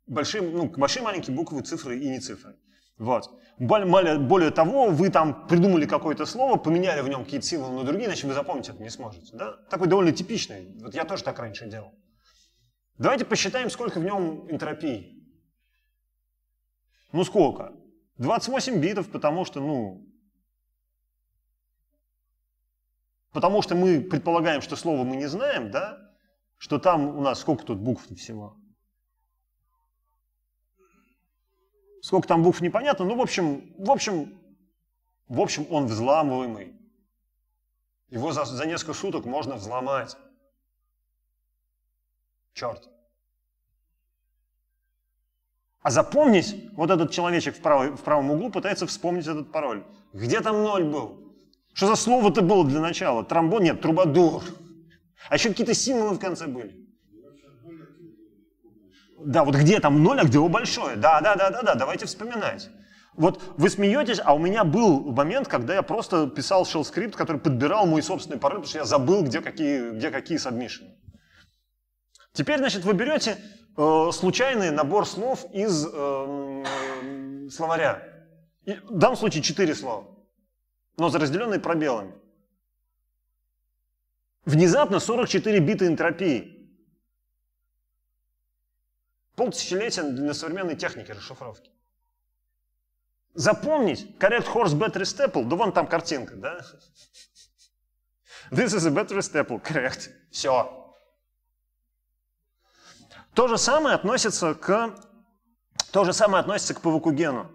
большие, ну, большие, маленькие буквы, цифры и не цифры. Вот. Более того, вы там придумали какое-то слово, поменяли в нем какие-то символы на другие, иначе вы запомнить это не сможете. Да? Такой довольно типичный. Вот я тоже так раньше делал. Давайте посчитаем, сколько в нем энтропии. Ну сколько? 28 битов, потому что, ну, потому что мы предполагаем, что слово мы не знаем, да, что там у нас сколько тут букв всего? Сколько там букв непонятно, ну, в общем, в общем, в общем, он взламываемый. Его за, за несколько суток можно взломать. Черт. А запомнить, вот этот человечек в, правой, в правом углу пытается вспомнить этот пароль. Где там ноль был? Что за слово-то было для начала? Тромбон? Нет, трубадур. А еще какие-то символы в конце были. Да, вот где там ноль, а где О большое? Да, да, да, да, да, давайте вспоминать. Вот вы смеетесь, а у меня был момент, когда я просто писал shell скрипт, который подбирал мой собственный пароль, потому что я забыл, где какие, где какие сабмишины. Теперь, значит, вы берете Э, случайный набор слов из эм, э, словаря. И в данном случае четыре слова, но разделенные пробелами. Внезапно 44 бита энтропии. Полтысячелетия для современной техники расшифровки. Запомнить correct horse battery staple, да вон там картинка, да? This is a battery staple, (laughs) correct. Все. То же самое относится к, то же самое относится к Павукугену.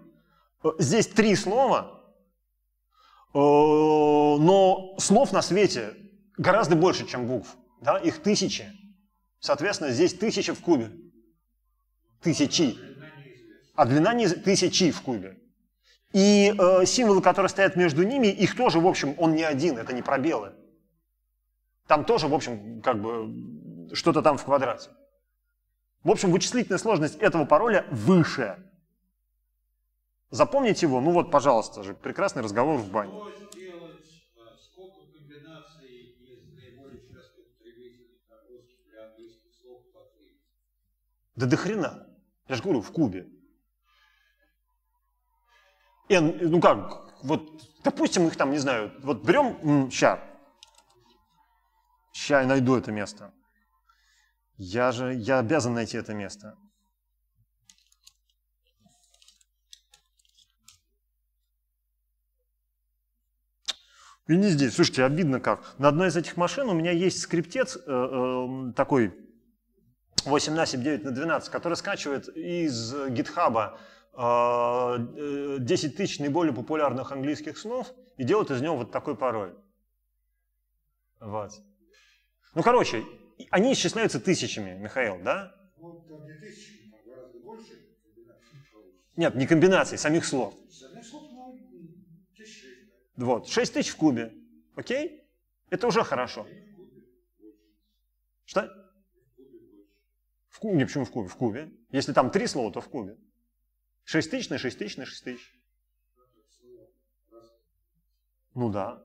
Здесь три слова, э, но слов на свете гораздо больше, чем букв. Да? Их тысячи. Соответственно, здесь тысяча в кубе. Тысячи. А длина не тысячи в кубе. И э, символы, которые стоят между ними, их тоже, в общем, он не один, это не пробелы. Там тоже, в общем, как бы что-то там в квадрате. В общем, вычислительная сложность этого пароля выше. Запомнить его, ну вот, пожалуйста же, прекрасный разговор в бане. А, да до хрена. Я же говорю, в Кубе. N, э, ну как, вот, допустим, их там, не знаю, вот берем, ща, ща я найду это место. Я же, я обязан найти это место. И не здесь. Слушайте, обидно как. На одной из этих машин у меня есть скриптец э, э, такой 8 на 7, 9 на 12, который скачивает из гитхаба э, 10 э, тысяч наиболее популярных английских снов и делает из него вот такой пароль. Вот. Ну, короче, они исчисляются тысячами, Михаил, да? Вот э, там не тысячи, там гораздо больше Нет, не комбинации, самих слов. Самих слов, ну, тысячи. Вот, шесть тысяч в кубе, окей? Это уже хорошо. Что? В кубе, не, почему в кубе? В кубе. Если там три слова, то в кубе. 6 тысяч на 6 тысяч на 6 тысяч. Ну да.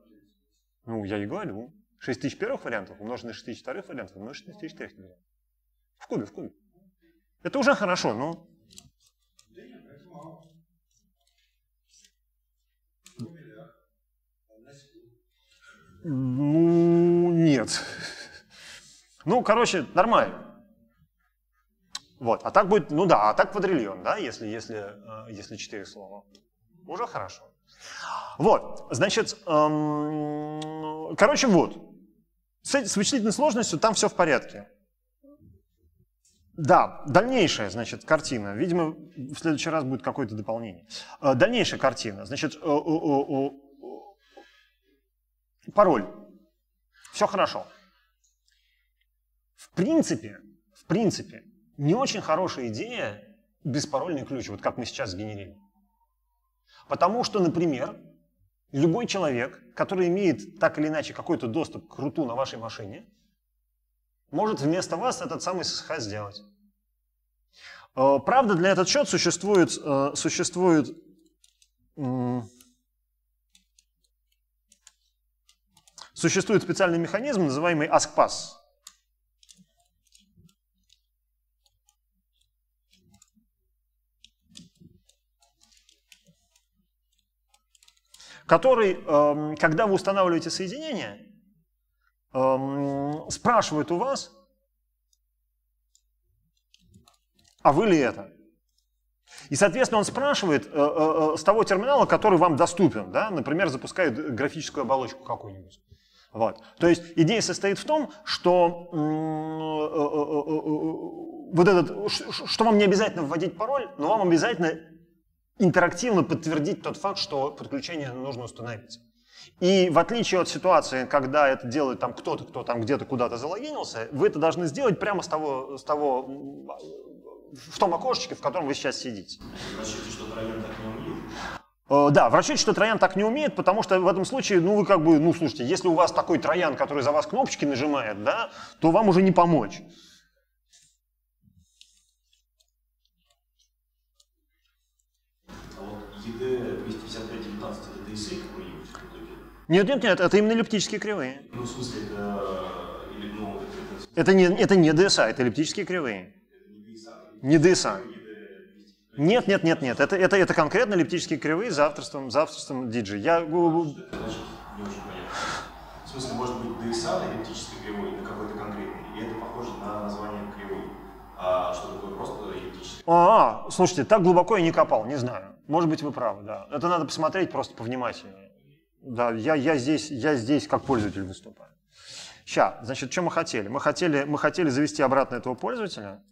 Ну, я и говорю. 6 тысяч первых вариантов умножить на 6 тысяч вторых вариантов умножить на 6 тысяч третьих вариантов. В кубе, в кубе. Это уже хорошо, но... Ну, нет. Ну, короче, нормально. Вот, а так будет, ну да, а так квадриллион, да, если, если, э, если четыре слова. Уже хорошо. Вот, значит, эм, короче, вот. С, с вычислительной сложностью там все в порядке. Да, дальнейшая, значит, картина. Видимо, в следующий раз будет какое-то дополнение. Э, дальнейшая картина. Значит, э, э, пароль. Все хорошо. В принципе, в принципе, не очень хорошая идея беспарольный ключ, вот как мы сейчас сгенерили. Потому что, например, Любой человек, который имеет так или иначе какой-то доступ к руту на вашей машине, может вместо вас этот самый ССХ сделать. Э, правда, для этот счет существует, э, существует существует специальный механизм, называемый AskPass. который, эм, когда вы устанавливаете соединение, эм, спрашивает у вас, а вы ли это? И, соответственно, он спрашивает э, э, э, с того терминала, который вам доступен, да? например, запускает графическую оболочку какую-нибудь. Вот. То есть идея состоит в том, что вот этот, что вам не обязательно вводить пароль, но вам обязательно интерактивно подтвердить тот факт, что подключение нужно установить. И в отличие от ситуации, когда это делает там кто-то, кто там где-то куда-то залогинился, вы это должны сделать прямо с того, с того, в том окошечке, в котором вы сейчас сидите. Э, да, в расчете, что Троян так не умеет, потому что в этом случае, ну, вы как бы, ну, слушайте, если у вас такой Троян, который за вас кнопочки нажимает, да, то вам уже не помочь. Нет, нет, нет, это именно эллиптические кривые. Ну, в смысле, это... Ну, это, не, это не ДСА, это эллиптические кривые. Не ДСА? Нет, нет, нет, нет. Это, это, это конкретно эллиптические кривые за авторством, за авторством Диджи. Я... А в смысле, может быть, ДСА на эллиптической кривой, на какой-то конкретный. и это похоже на название кривой. А что такое просто эллиптическая? А, слушайте, так глубоко я не копал, не знаю. Может быть, вы правы, да. Это надо посмотреть просто повнимательнее. Да, я, я, здесь, я здесь как пользователь выступаю. Сейчас, значит, что мы хотели? Мы хотели, мы хотели завести обратно этого пользователя.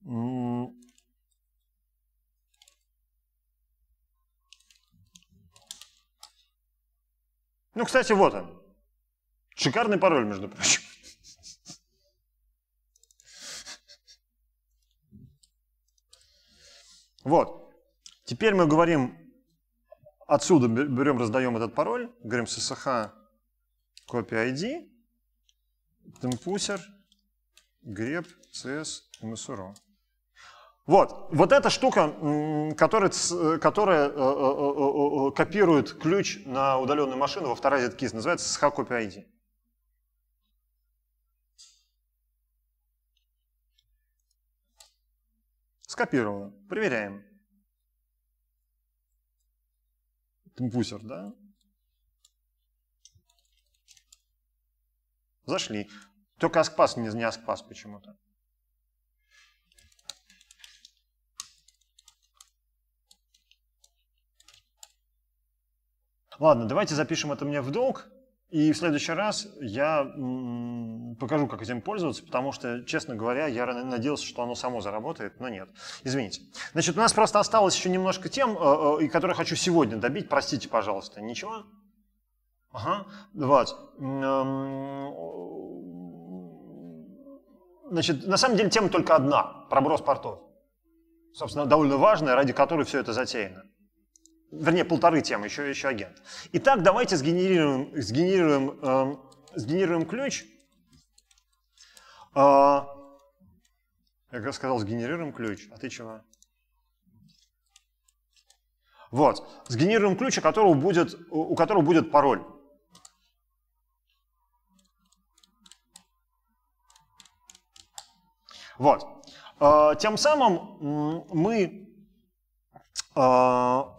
Ну, кстати, вот он. Шикарный пароль, между прочим. Вот. Теперь мы говорим отсюда берем, раздаем этот пароль, говорим ssh copy ID, темпусер, grep, cs, msro. Вот, вот эта штука, которая, которая э, э, э, копирует ключ на удаленную машину во второй ZKIS, называется SSH Copy ID. Скопировала. Проверяем. бузер, да? Зашли. Только AskPass не, не AskPass почему-то. Ладно, давайте запишем это мне в долг. И в следующий раз я покажу, как этим пользоваться, потому что, честно говоря, я надеялся, что оно само заработает, но нет. Извините. Значит, у нас просто осталось еще немножко тем, э, э, и которые хочу сегодня добить. Простите, пожалуйста. Ничего? Ага. Вот. Э, значит, на самом деле тема только одна – проброс портов. Собственно, довольно важная, ради которой все это затеяно вернее, полторы темы, еще, еще агент. Итак, давайте сгенерируем, сгенерируем, э, сгенерируем ключ. Э, я как раз сказал, сгенерируем ключ, а ты чего? Вот, сгенерируем ключ, у которого будет, у которого будет пароль. Вот. А, тем самым мы а,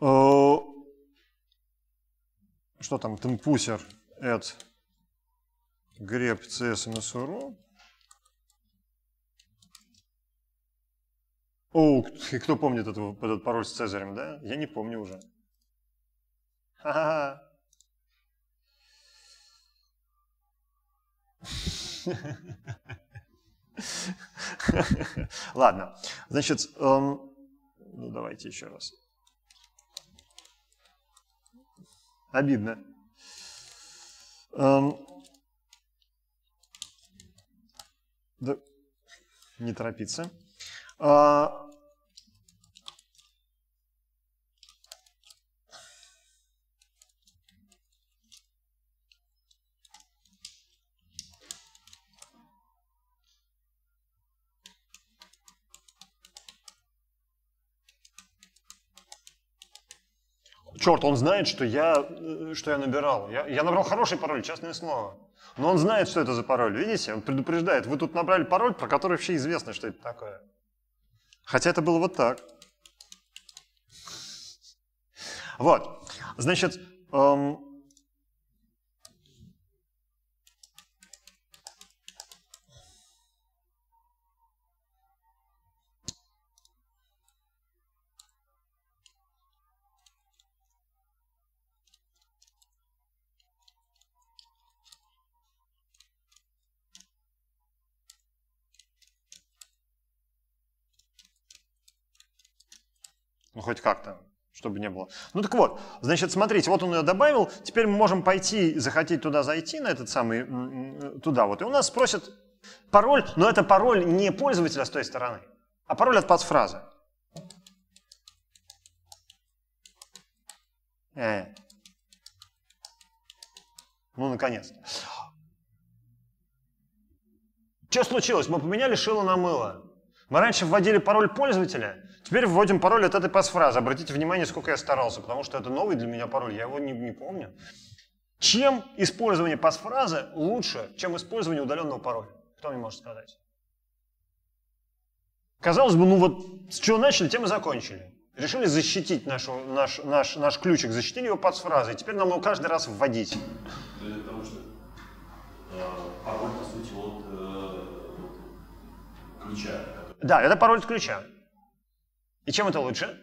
Э, что там? Темпусер at grep cs msru. и кто помнит этого, этот пароль с Цезарем, да? Я не помню уже. Ха-ха-ха. (laughs) Ладно, значит, эм, ну давайте еще раз. Обидно. Эм... Да... Не торопиться. А, черт, он знает, что я, э, что я набирал. Я, я набрал хороший пароль, честное слово. Но он знает, что это за пароль. Видите, он предупреждает. Вы тут набрали пароль, про который вообще известно, что это такое. Хотя это было вот так. Вот. Значит, эм, Ну, хоть как-то, чтобы не было. Ну, так вот, значит, смотрите, вот он ее добавил. Теперь мы можем пойти, захотеть туда зайти, на этот самый, туда вот. И у нас спросят пароль, но это пароль не пользователя с той стороны, а пароль от пасфразы. Э. Ну, наконец-то. Что случилось? Мы поменяли шило на мыло. Мы раньше вводили пароль пользователя, теперь вводим пароль от этой пасфразы. Обратите внимание, сколько я старался, потому что это новый для меня пароль, я его не, не помню. Чем использование пасфразы лучше, чем использование удаленного пароля? Кто мне может сказать? Казалось бы, ну вот с чего начали, тем и закончили. Решили защитить нашу, наш, наш, наш ключик, защитили его под фразой, теперь нам его каждый раз вводить. Это потому что э, пароль, по сути, от э, ключа. Да, это пароль от ключа. И чем это лучше?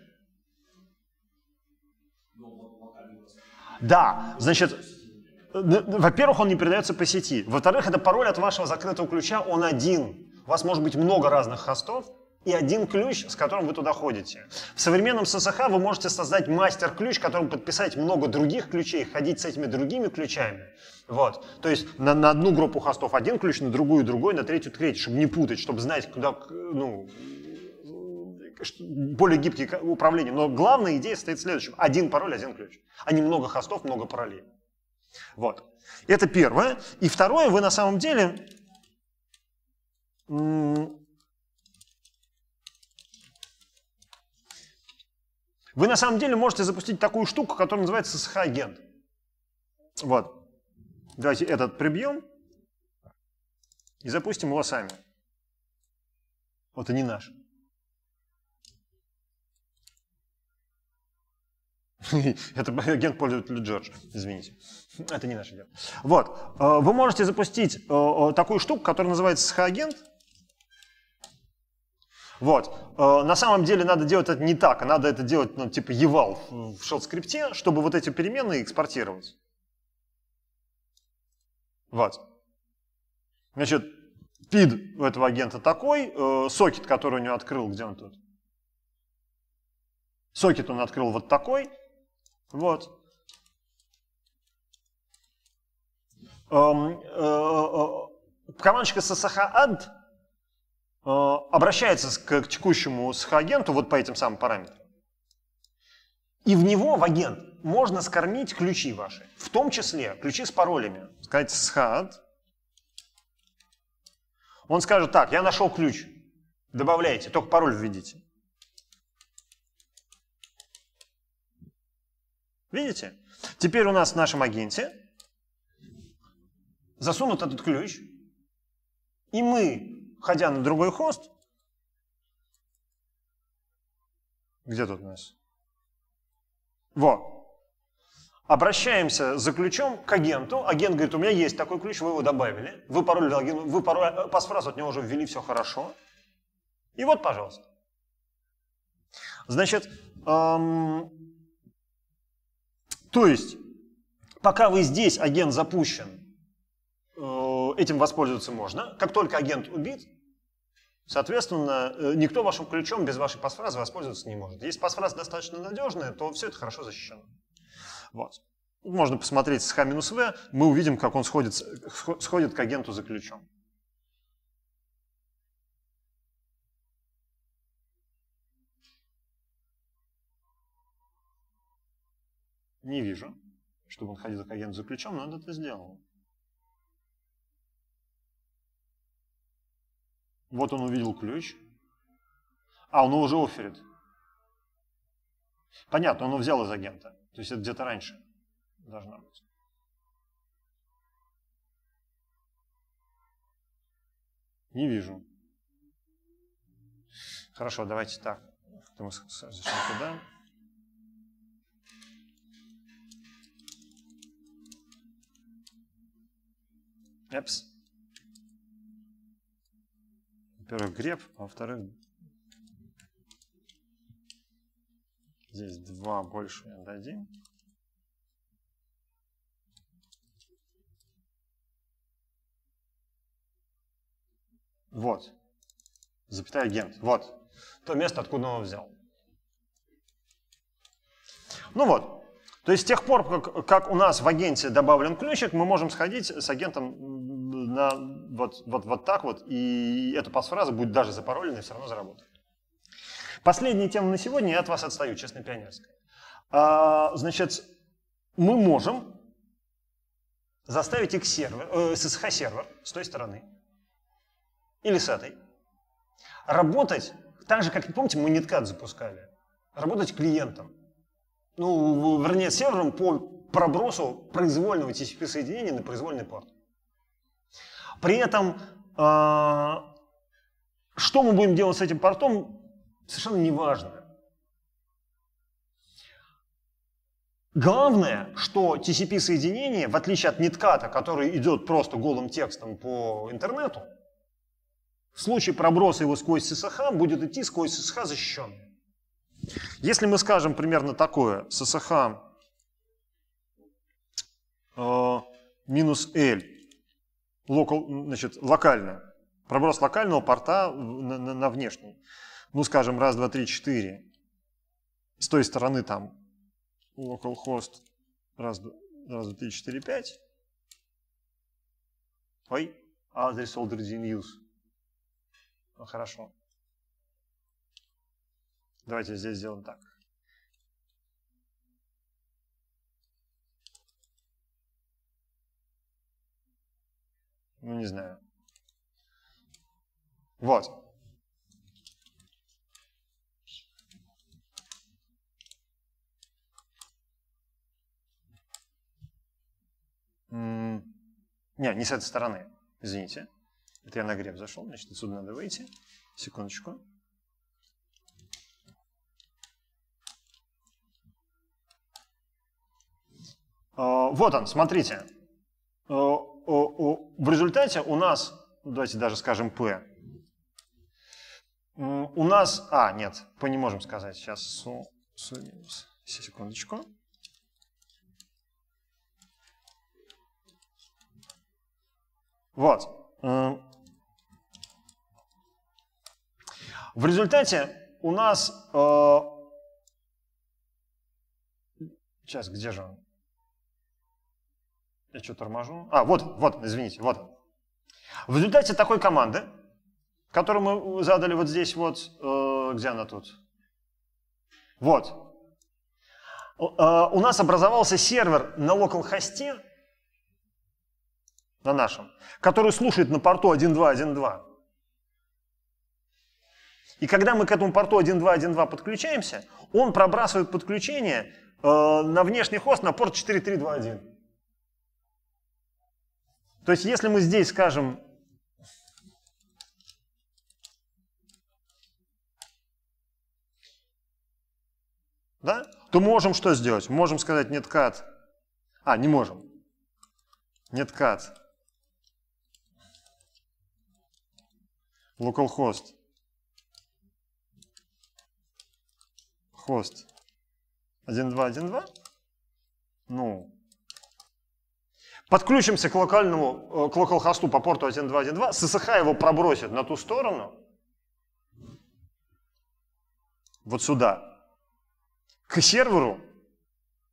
Да, значит, ну, ну, во-первых, он не передается по сети. Во-вторых, это пароль от вашего закрытого ключа, он один. У вас может быть много разных хостов, и один ключ, с которым вы туда ходите. В современном ССХ вы можете создать мастер-ключ, которым подписать много других ключей, ходить с этими другими ключами. Вот. То есть на, на одну группу хостов один ключ, на другую другой, на третью третий, чтобы не путать, чтобы знать, куда, ну, более гибкие управления. Но главная идея стоит в следующем. Один пароль, один ключ. А не много хостов, много паролей. Вот. Это первое. И второе, вы на самом деле Вы на самом деле можете запустить такую штуку, которая называется SSH-агент. Вот. Давайте этот прибьем и запустим его сами. Вот не наш. (laughs) Это агент пользователя Джордж, извините. Это не наш агент. Вот. Э, вы можете запустить э, э, такую штуку, которая называется SSH-агент. Вот. Э, на самом деле надо делать это не так, а надо это делать, ну, типа, евал в шелл-скрипте, чтобы вот эти переменные экспортировать. Вот. Значит, пид у этого агента такой, э, сокет, который у него открыл, где он тут? Сокет он открыл вот такой, вот. Эм, э, э командочка ssh add Э, обращается к, текущему сх-агенту вот по этим самым параметрам. И в него, в агент, можно скормить ключи ваши, в том числе ключи с паролями. Сказать схад. Он скажет так, я нашел ключ, добавляйте, только пароль введите. Видите? Теперь у нас в нашем агенте засунут этот ключ, и мы ходя на другой хост, где тут у нас? Во. Обращаемся за ключом к агенту. Агент говорит, у меня есть такой ключ, вы его добавили. Вы пароль, вы пароль, э, пасфразу от него уже ввели, все хорошо. И вот, пожалуйста. Значит, эм, то есть, пока вы здесь, агент запущен, э, этим воспользоваться можно. Как только агент убит, Соответственно, э, никто вашим ключом без вашей пасфразы воспользоваться не может. Если пасфраза достаточно надежная, то все это хорошо защищено. Вот. Можно посмотреть с H-V, мы увидим, как он сходит, сходит к агенту за ключом. Не вижу, чтобы он ходил к агенту за ключом, но он это сделал. Вот он увидел ключ. А, он уже оферит. Понятно, он его взял из агента. То есть это где-то раньше Должно быть. Не вижу. Хорошо, давайте так. Мы зачем туда. Эпс во-первых, греб, а во-вторых, здесь два больше дадим. Вот. Запятая агент, Вот. То место, откуда он взял. Ну вот. То есть с тех пор, как у нас в агенте добавлен ключик, мы можем сходить с агентом на, вот, вот, вот так вот, и эта пасфраза будет даже запаролена и все равно заработает. Последняя тема на сегодня, я от вас отстаю, честно, пионерская. А, значит, мы можем заставить их сервер, э, SSH-сервер с той стороны или с этой работать так же, как, помните, мы неткат запускали, работать клиентом. Ну, вернее, сервером по пробросу произвольного TCP-соединения на произвольный порт. При этом, а, что мы будем делать с этим портом, совершенно не важно. Главное, что TCP-соединение, в отличие от нетката, который идет просто голым текстом по интернету, в случае проброса его сквозь SSH будет идти сквозь SSH защищенный. Если мы скажем примерно такое, SSH а, минус L local, значит, локально, проброс локального порта на, на, на внешний. Ну, скажем, раз, два, три, четыре. С той стороны там localhost раз, раз, два, три, четыре, пять. Ой, адрес already in use. Ну, хорошо. Давайте здесь сделаем так. ну не знаю. Вот. не, не с этой стороны, извините. Это я на греб зашел, значит, отсюда надо выйти. Секундочку. А, вот он, смотрите. А, в результате у нас, ну, давайте даже скажем P, у нас, а, нет, P не можем сказать, сейчас секундочку. Вот. В результате у нас... Э, сейчас, где же он? Я что, торможу? А, вот, вот, извините, вот. В результате такой команды, которую мы задали вот здесь вот, э, где она тут? Вот. Э, у нас образовался сервер на локал-хосте, на нашем, который слушает на порту 1.2.1.2. И когда мы к этому порту 1.2.1.2 подключаемся, он пробрасывает подключение э, на внешний хост на порт 4.3.2.1. То есть если мы здесь скажем да, то можем что сделать? Можем сказать нет кат. А, не можем. Нет кат. Localhost. Host. 1.2.1.2. Ну, Подключимся к локальному, э, к локалхосту по порту 1.2.1.2, ССХ его пробросит на ту сторону, вот сюда, к серверу,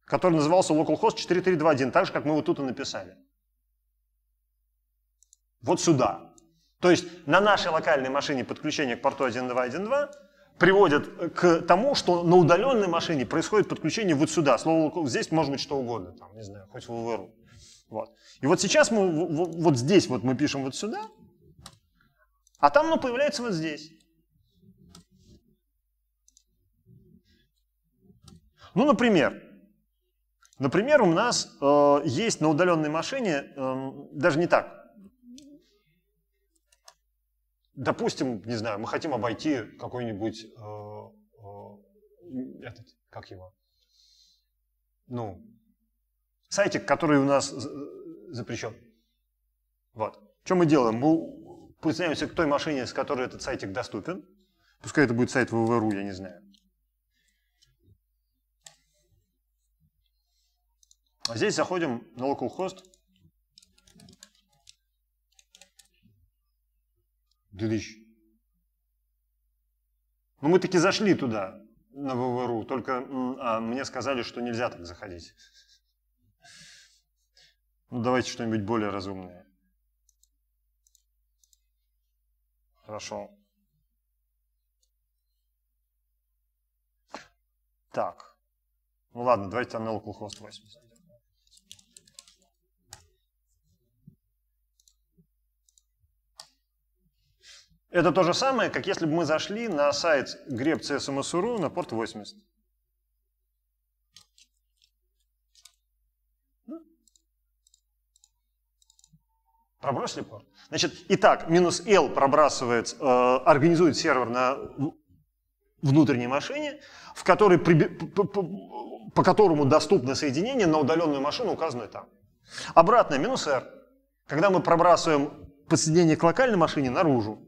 который назывался localhost 4.3.2.1, так же, как мы вот тут и написали. Вот сюда. То есть на нашей локальной машине подключение к порту 1.2.1.2 приводит э, к тому, что на удаленной машине происходит подключение вот сюда. Слово здесь может быть что угодно, там, не знаю, хоть в ВВРУ. Вот. И вот сейчас мы вот здесь вот мы пишем вот сюда, а там оно появляется вот здесь. Ну, например, например, у нас э, есть на удаленной машине, э, даже не так, допустим, не знаю, мы хотим обойти какой-нибудь, э, э, этот, как его, ну, сайтик, который у нас э, запрещен. Вот. Что мы делаем? Мы присоединяемся к той машине, с которой этот сайтик доступен. Пускай это будет сайт ввру, я не знаю. А здесь заходим на localhost 2000. Но мы таки зашли туда, на ввру, только а, мне сказали, что нельзя так заходить. Ну, давайте что-нибудь более разумное. Хорошо. Так. Ну ладно, давайте на localhost 80. Это то же самое, как если бы мы зашли на сайт grep.csms.ru на порт 80. Пробросили пар. Значит, итак, минус L пробрасывает, э, организует сервер на внутренней машине, в которой при, по, по, по которому доступно соединение на удаленную машину, указанную там. Обратно, минус R. Когда мы пробрасываем подсоединение к локальной машине наружу.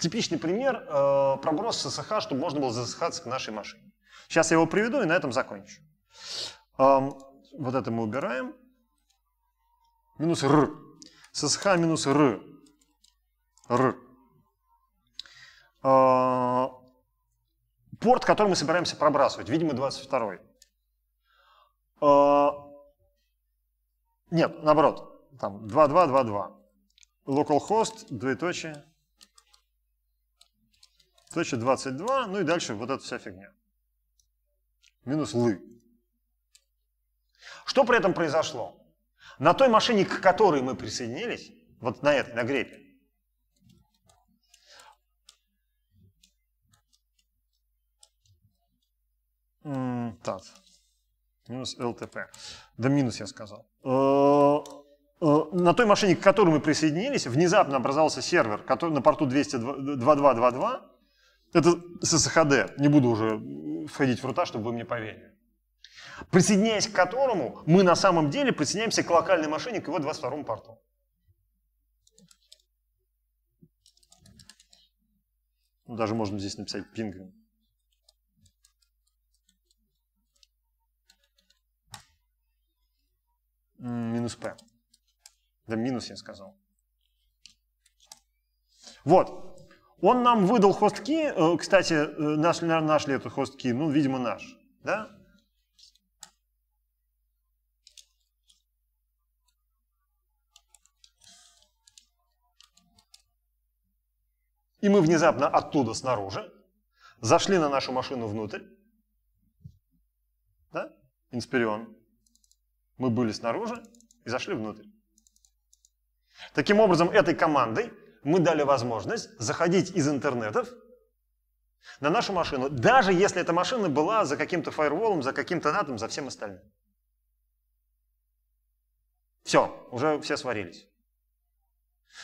Типичный пример э, проброс ССХ, чтобы можно было засыхаться к нашей машине. Сейчас я его приведу и на этом закончу. Эм, вот это мы убираем. Минус R ССХ минус р. Р. А, порт, который мы собираемся пробрасывать, видимо, 22 -й. А, нет, наоборот, там 2222. Localhost, двоеточие, точка 22, ну и дальше вот эта вся фигня. Минус лы. Что при этом произошло? На той машине, к которой мы присоединились, вот на этой, на гребе, так, минус ЛТП, да минус я сказал. Э, э, на той машине, к которой мы присоединились, внезапно образовался сервер который, на порту 22222, это с СХД, не буду уже входить в рута, чтобы вы мне поверили присоединяясь к которому мы на самом деле присоединяемся к локальной машине, к его 22 порту. Ну, даже можно здесь написать пингвин. Минус p. Да минус я сказал. Вот. Он нам выдал хостки. Э, кстати, э, наш, нашли этот хостки. Ну, видимо, наш. Да? и мы внезапно оттуда снаружи, зашли на нашу машину внутрь, да, Инспирион, мы были снаружи и зашли внутрь. Таким образом, этой командой мы дали возможность заходить из интернетов на нашу машину, даже если эта машина была за каким-то фаерволом, за каким-то натом, за всем остальным. Все, уже все сварились.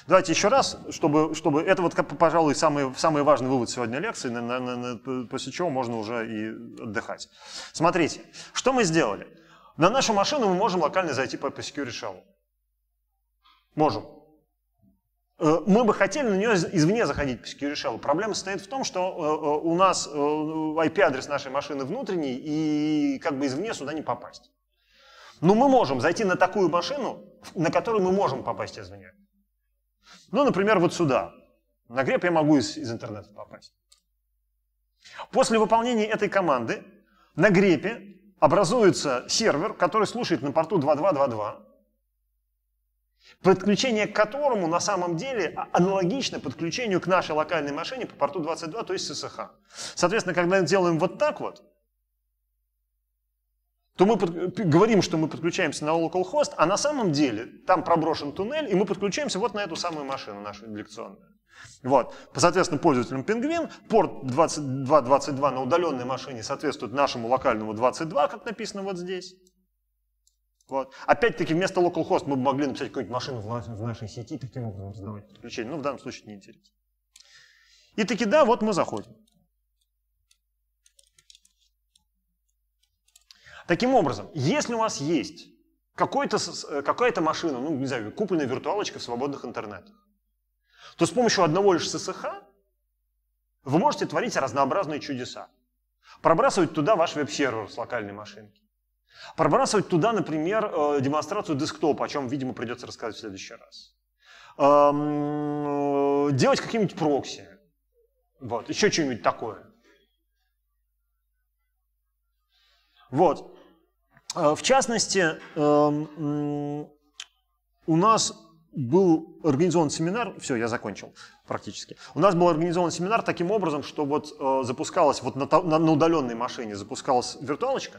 Давайте еще раз, чтобы, чтобы это вот, пожалуй, самый, самый важный вывод сегодня лекции, на, на, на, после чего можно уже и отдыхать. Смотрите, что мы сделали? На нашу машину мы можем локально зайти по, по Security Shell. Можем. Э, мы бы хотели на нее извне заходить по Security Shell. Проблема состоит в том, что э, э, у нас IP-адрес нашей машины внутренний, и как бы извне сюда не попасть. Но мы можем зайти на такую машину, на которую мы можем попасть извне. Ну, например, вот сюда. На греб я могу из, из интернета попасть. После выполнения этой команды на грепе образуется сервер, который слушает на порту 2222, подключение к которому на самом деле а, аналогично подключению к нашей локальной машине по порту 22, то есть ССХ. Соответственно, когда делаем вот так вот, то мы под... говорим, что мы подключаемся на localhost, а на самом деле там проброшен туннель, и мы подключаемся вот на эту самую машину нашу лекционную. Вот. Соответственно, пользователям Penguin порт 2222 на удаленной машине соответствует нашему локальному 22, как написано вот здесь. Вот. Опять-таки, вместо localhost мы бы могли написать какую-нибудь машину в нашей сети, таким образом задавать подключение. Ну, в данном случае не интересно. И таки да, вот мы заходим. Таким образом, если у вас есть э, какая-то машина, ну, не знаю, купленная виртуалочка в свободных интернетах, то с помощью одного лишь ССХ вы можете творить разнообразные чудеса. Пробрасывать туда ваш веб-сервер с локальной машинки. Пробрасывать туда, например, э, демонстрацию десктопа, о чем, видимо, придется рассказать в следующий раз. Эм, э, делать какие-нибудь прокси. Вот, еще что-нибудь такое. Вот. А, в частности, эм, у нас был организован семинар, все, я закончил практически. У нас был организован семинар таким образом, что вот э, запускалась, вот на, на, на удаленной машине запускалась виртуалочка,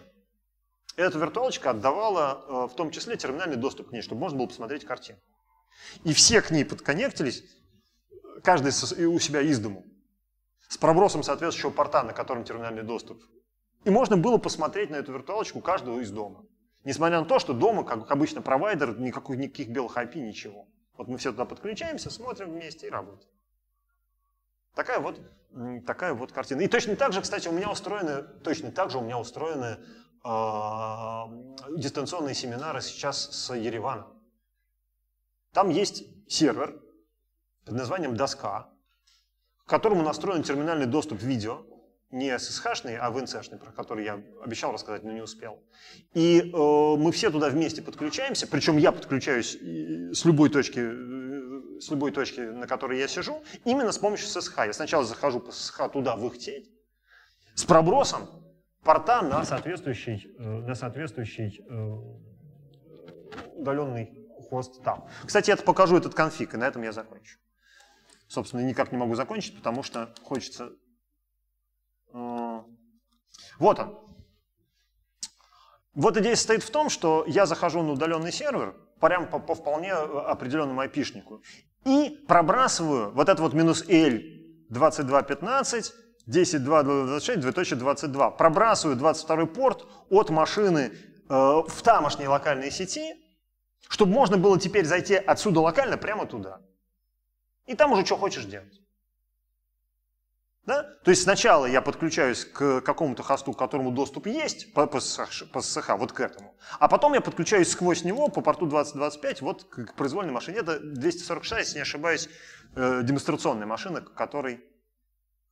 эта виртуалочка отдавала э, в том числе терминальный доступ к ней, чтобы можно было посмотреть картинку. И все к ней подконнектились, каждый у себя из дому, с пробросом соответствующего порта, на котором терминальный доступ и можно было посмотреть на эту виртуалочку каждого из дома. Несмотря на то, что дома, как обычно, провайдер, никакой, никаких белых IP, ничего. Вот мы все туда подключаемся, смотрим вместе и работаем. Такая вот, такая вот картина. И точно так же, кстати, у меня устроены, точно так же у меня устроены э, дистанционные семинары сейчас с Ереваном. Там есть сервер под названием «Доска», к которому настроен терминальный доступ видео, не SSH-шный, а шный, про который я обещал рассказать, но не успел. И э, мы все туда вместе подключаемся, причем я подключаюсь э, с любой точки, э, с любой точки, на которой я сижу, именно с помощью SSH. Я сначала захожу по SSH туда в их сеть, с пробросом порта на соответствующий, э, на соответствующий э, удаленный хост там. Кстати, я покажу этот конфиг, и на этом я закончу. Собственно, никак не могу закончить, потому что хочется вот он. Вот идея состоит в том, что я захожу на удаленный сервер, прям по, по вполне э, определенному айпишнику, и пробрасываю вот этот вот минус L 2215 10.2.26.22. Пробрасываю 22 порт от машины э, в тамошней локальной сети, чтобы можно было теперь зайти отсюда локально прямо туда. И там уже что хочешь делать. Да? То есть сначала я подключаюсь к какому-то хосту, к которому доступ есть по, по, по вот к этому. А потом я подключаюсь сквозь него по порту 2025 вот к, произвольной машине. Это 246, если не ошибаюсь, э, демонстрационная машина, к которой,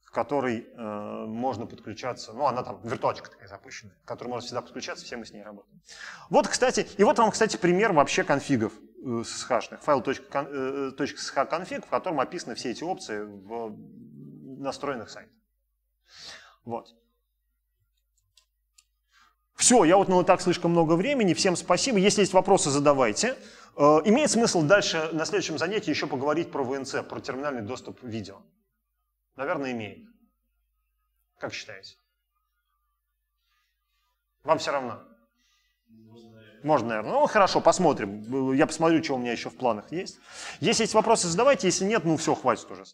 к которой э, можно подключаться. Ну, она там виртуальчика такая запущена, к которой можно всегда подключаться, все мы с ней работаем. Вот, кстати, и вот вам, кстати, пример вообще конфигов э, SSH-шных. Файл .sh э, config, в котором описаны все эти опции в настроенных сайтов. Вот. Все, я вот ну, так слишком много времени. Всем спасибо. Если есть вопросы, задавайте. Э, имеет смысл дальше на следующем занятии еще поговорить про ВНЦ, про терминальный доступ видео. Наверное, имеет. Как считаете? Вам все равно? Можно, наверное. Ну, хорошо, посмотрим. Э, я посмотрю, что у меня еще в планах есть. Если есть вопросы, задавайте. Если нет, ну все, хватит уже.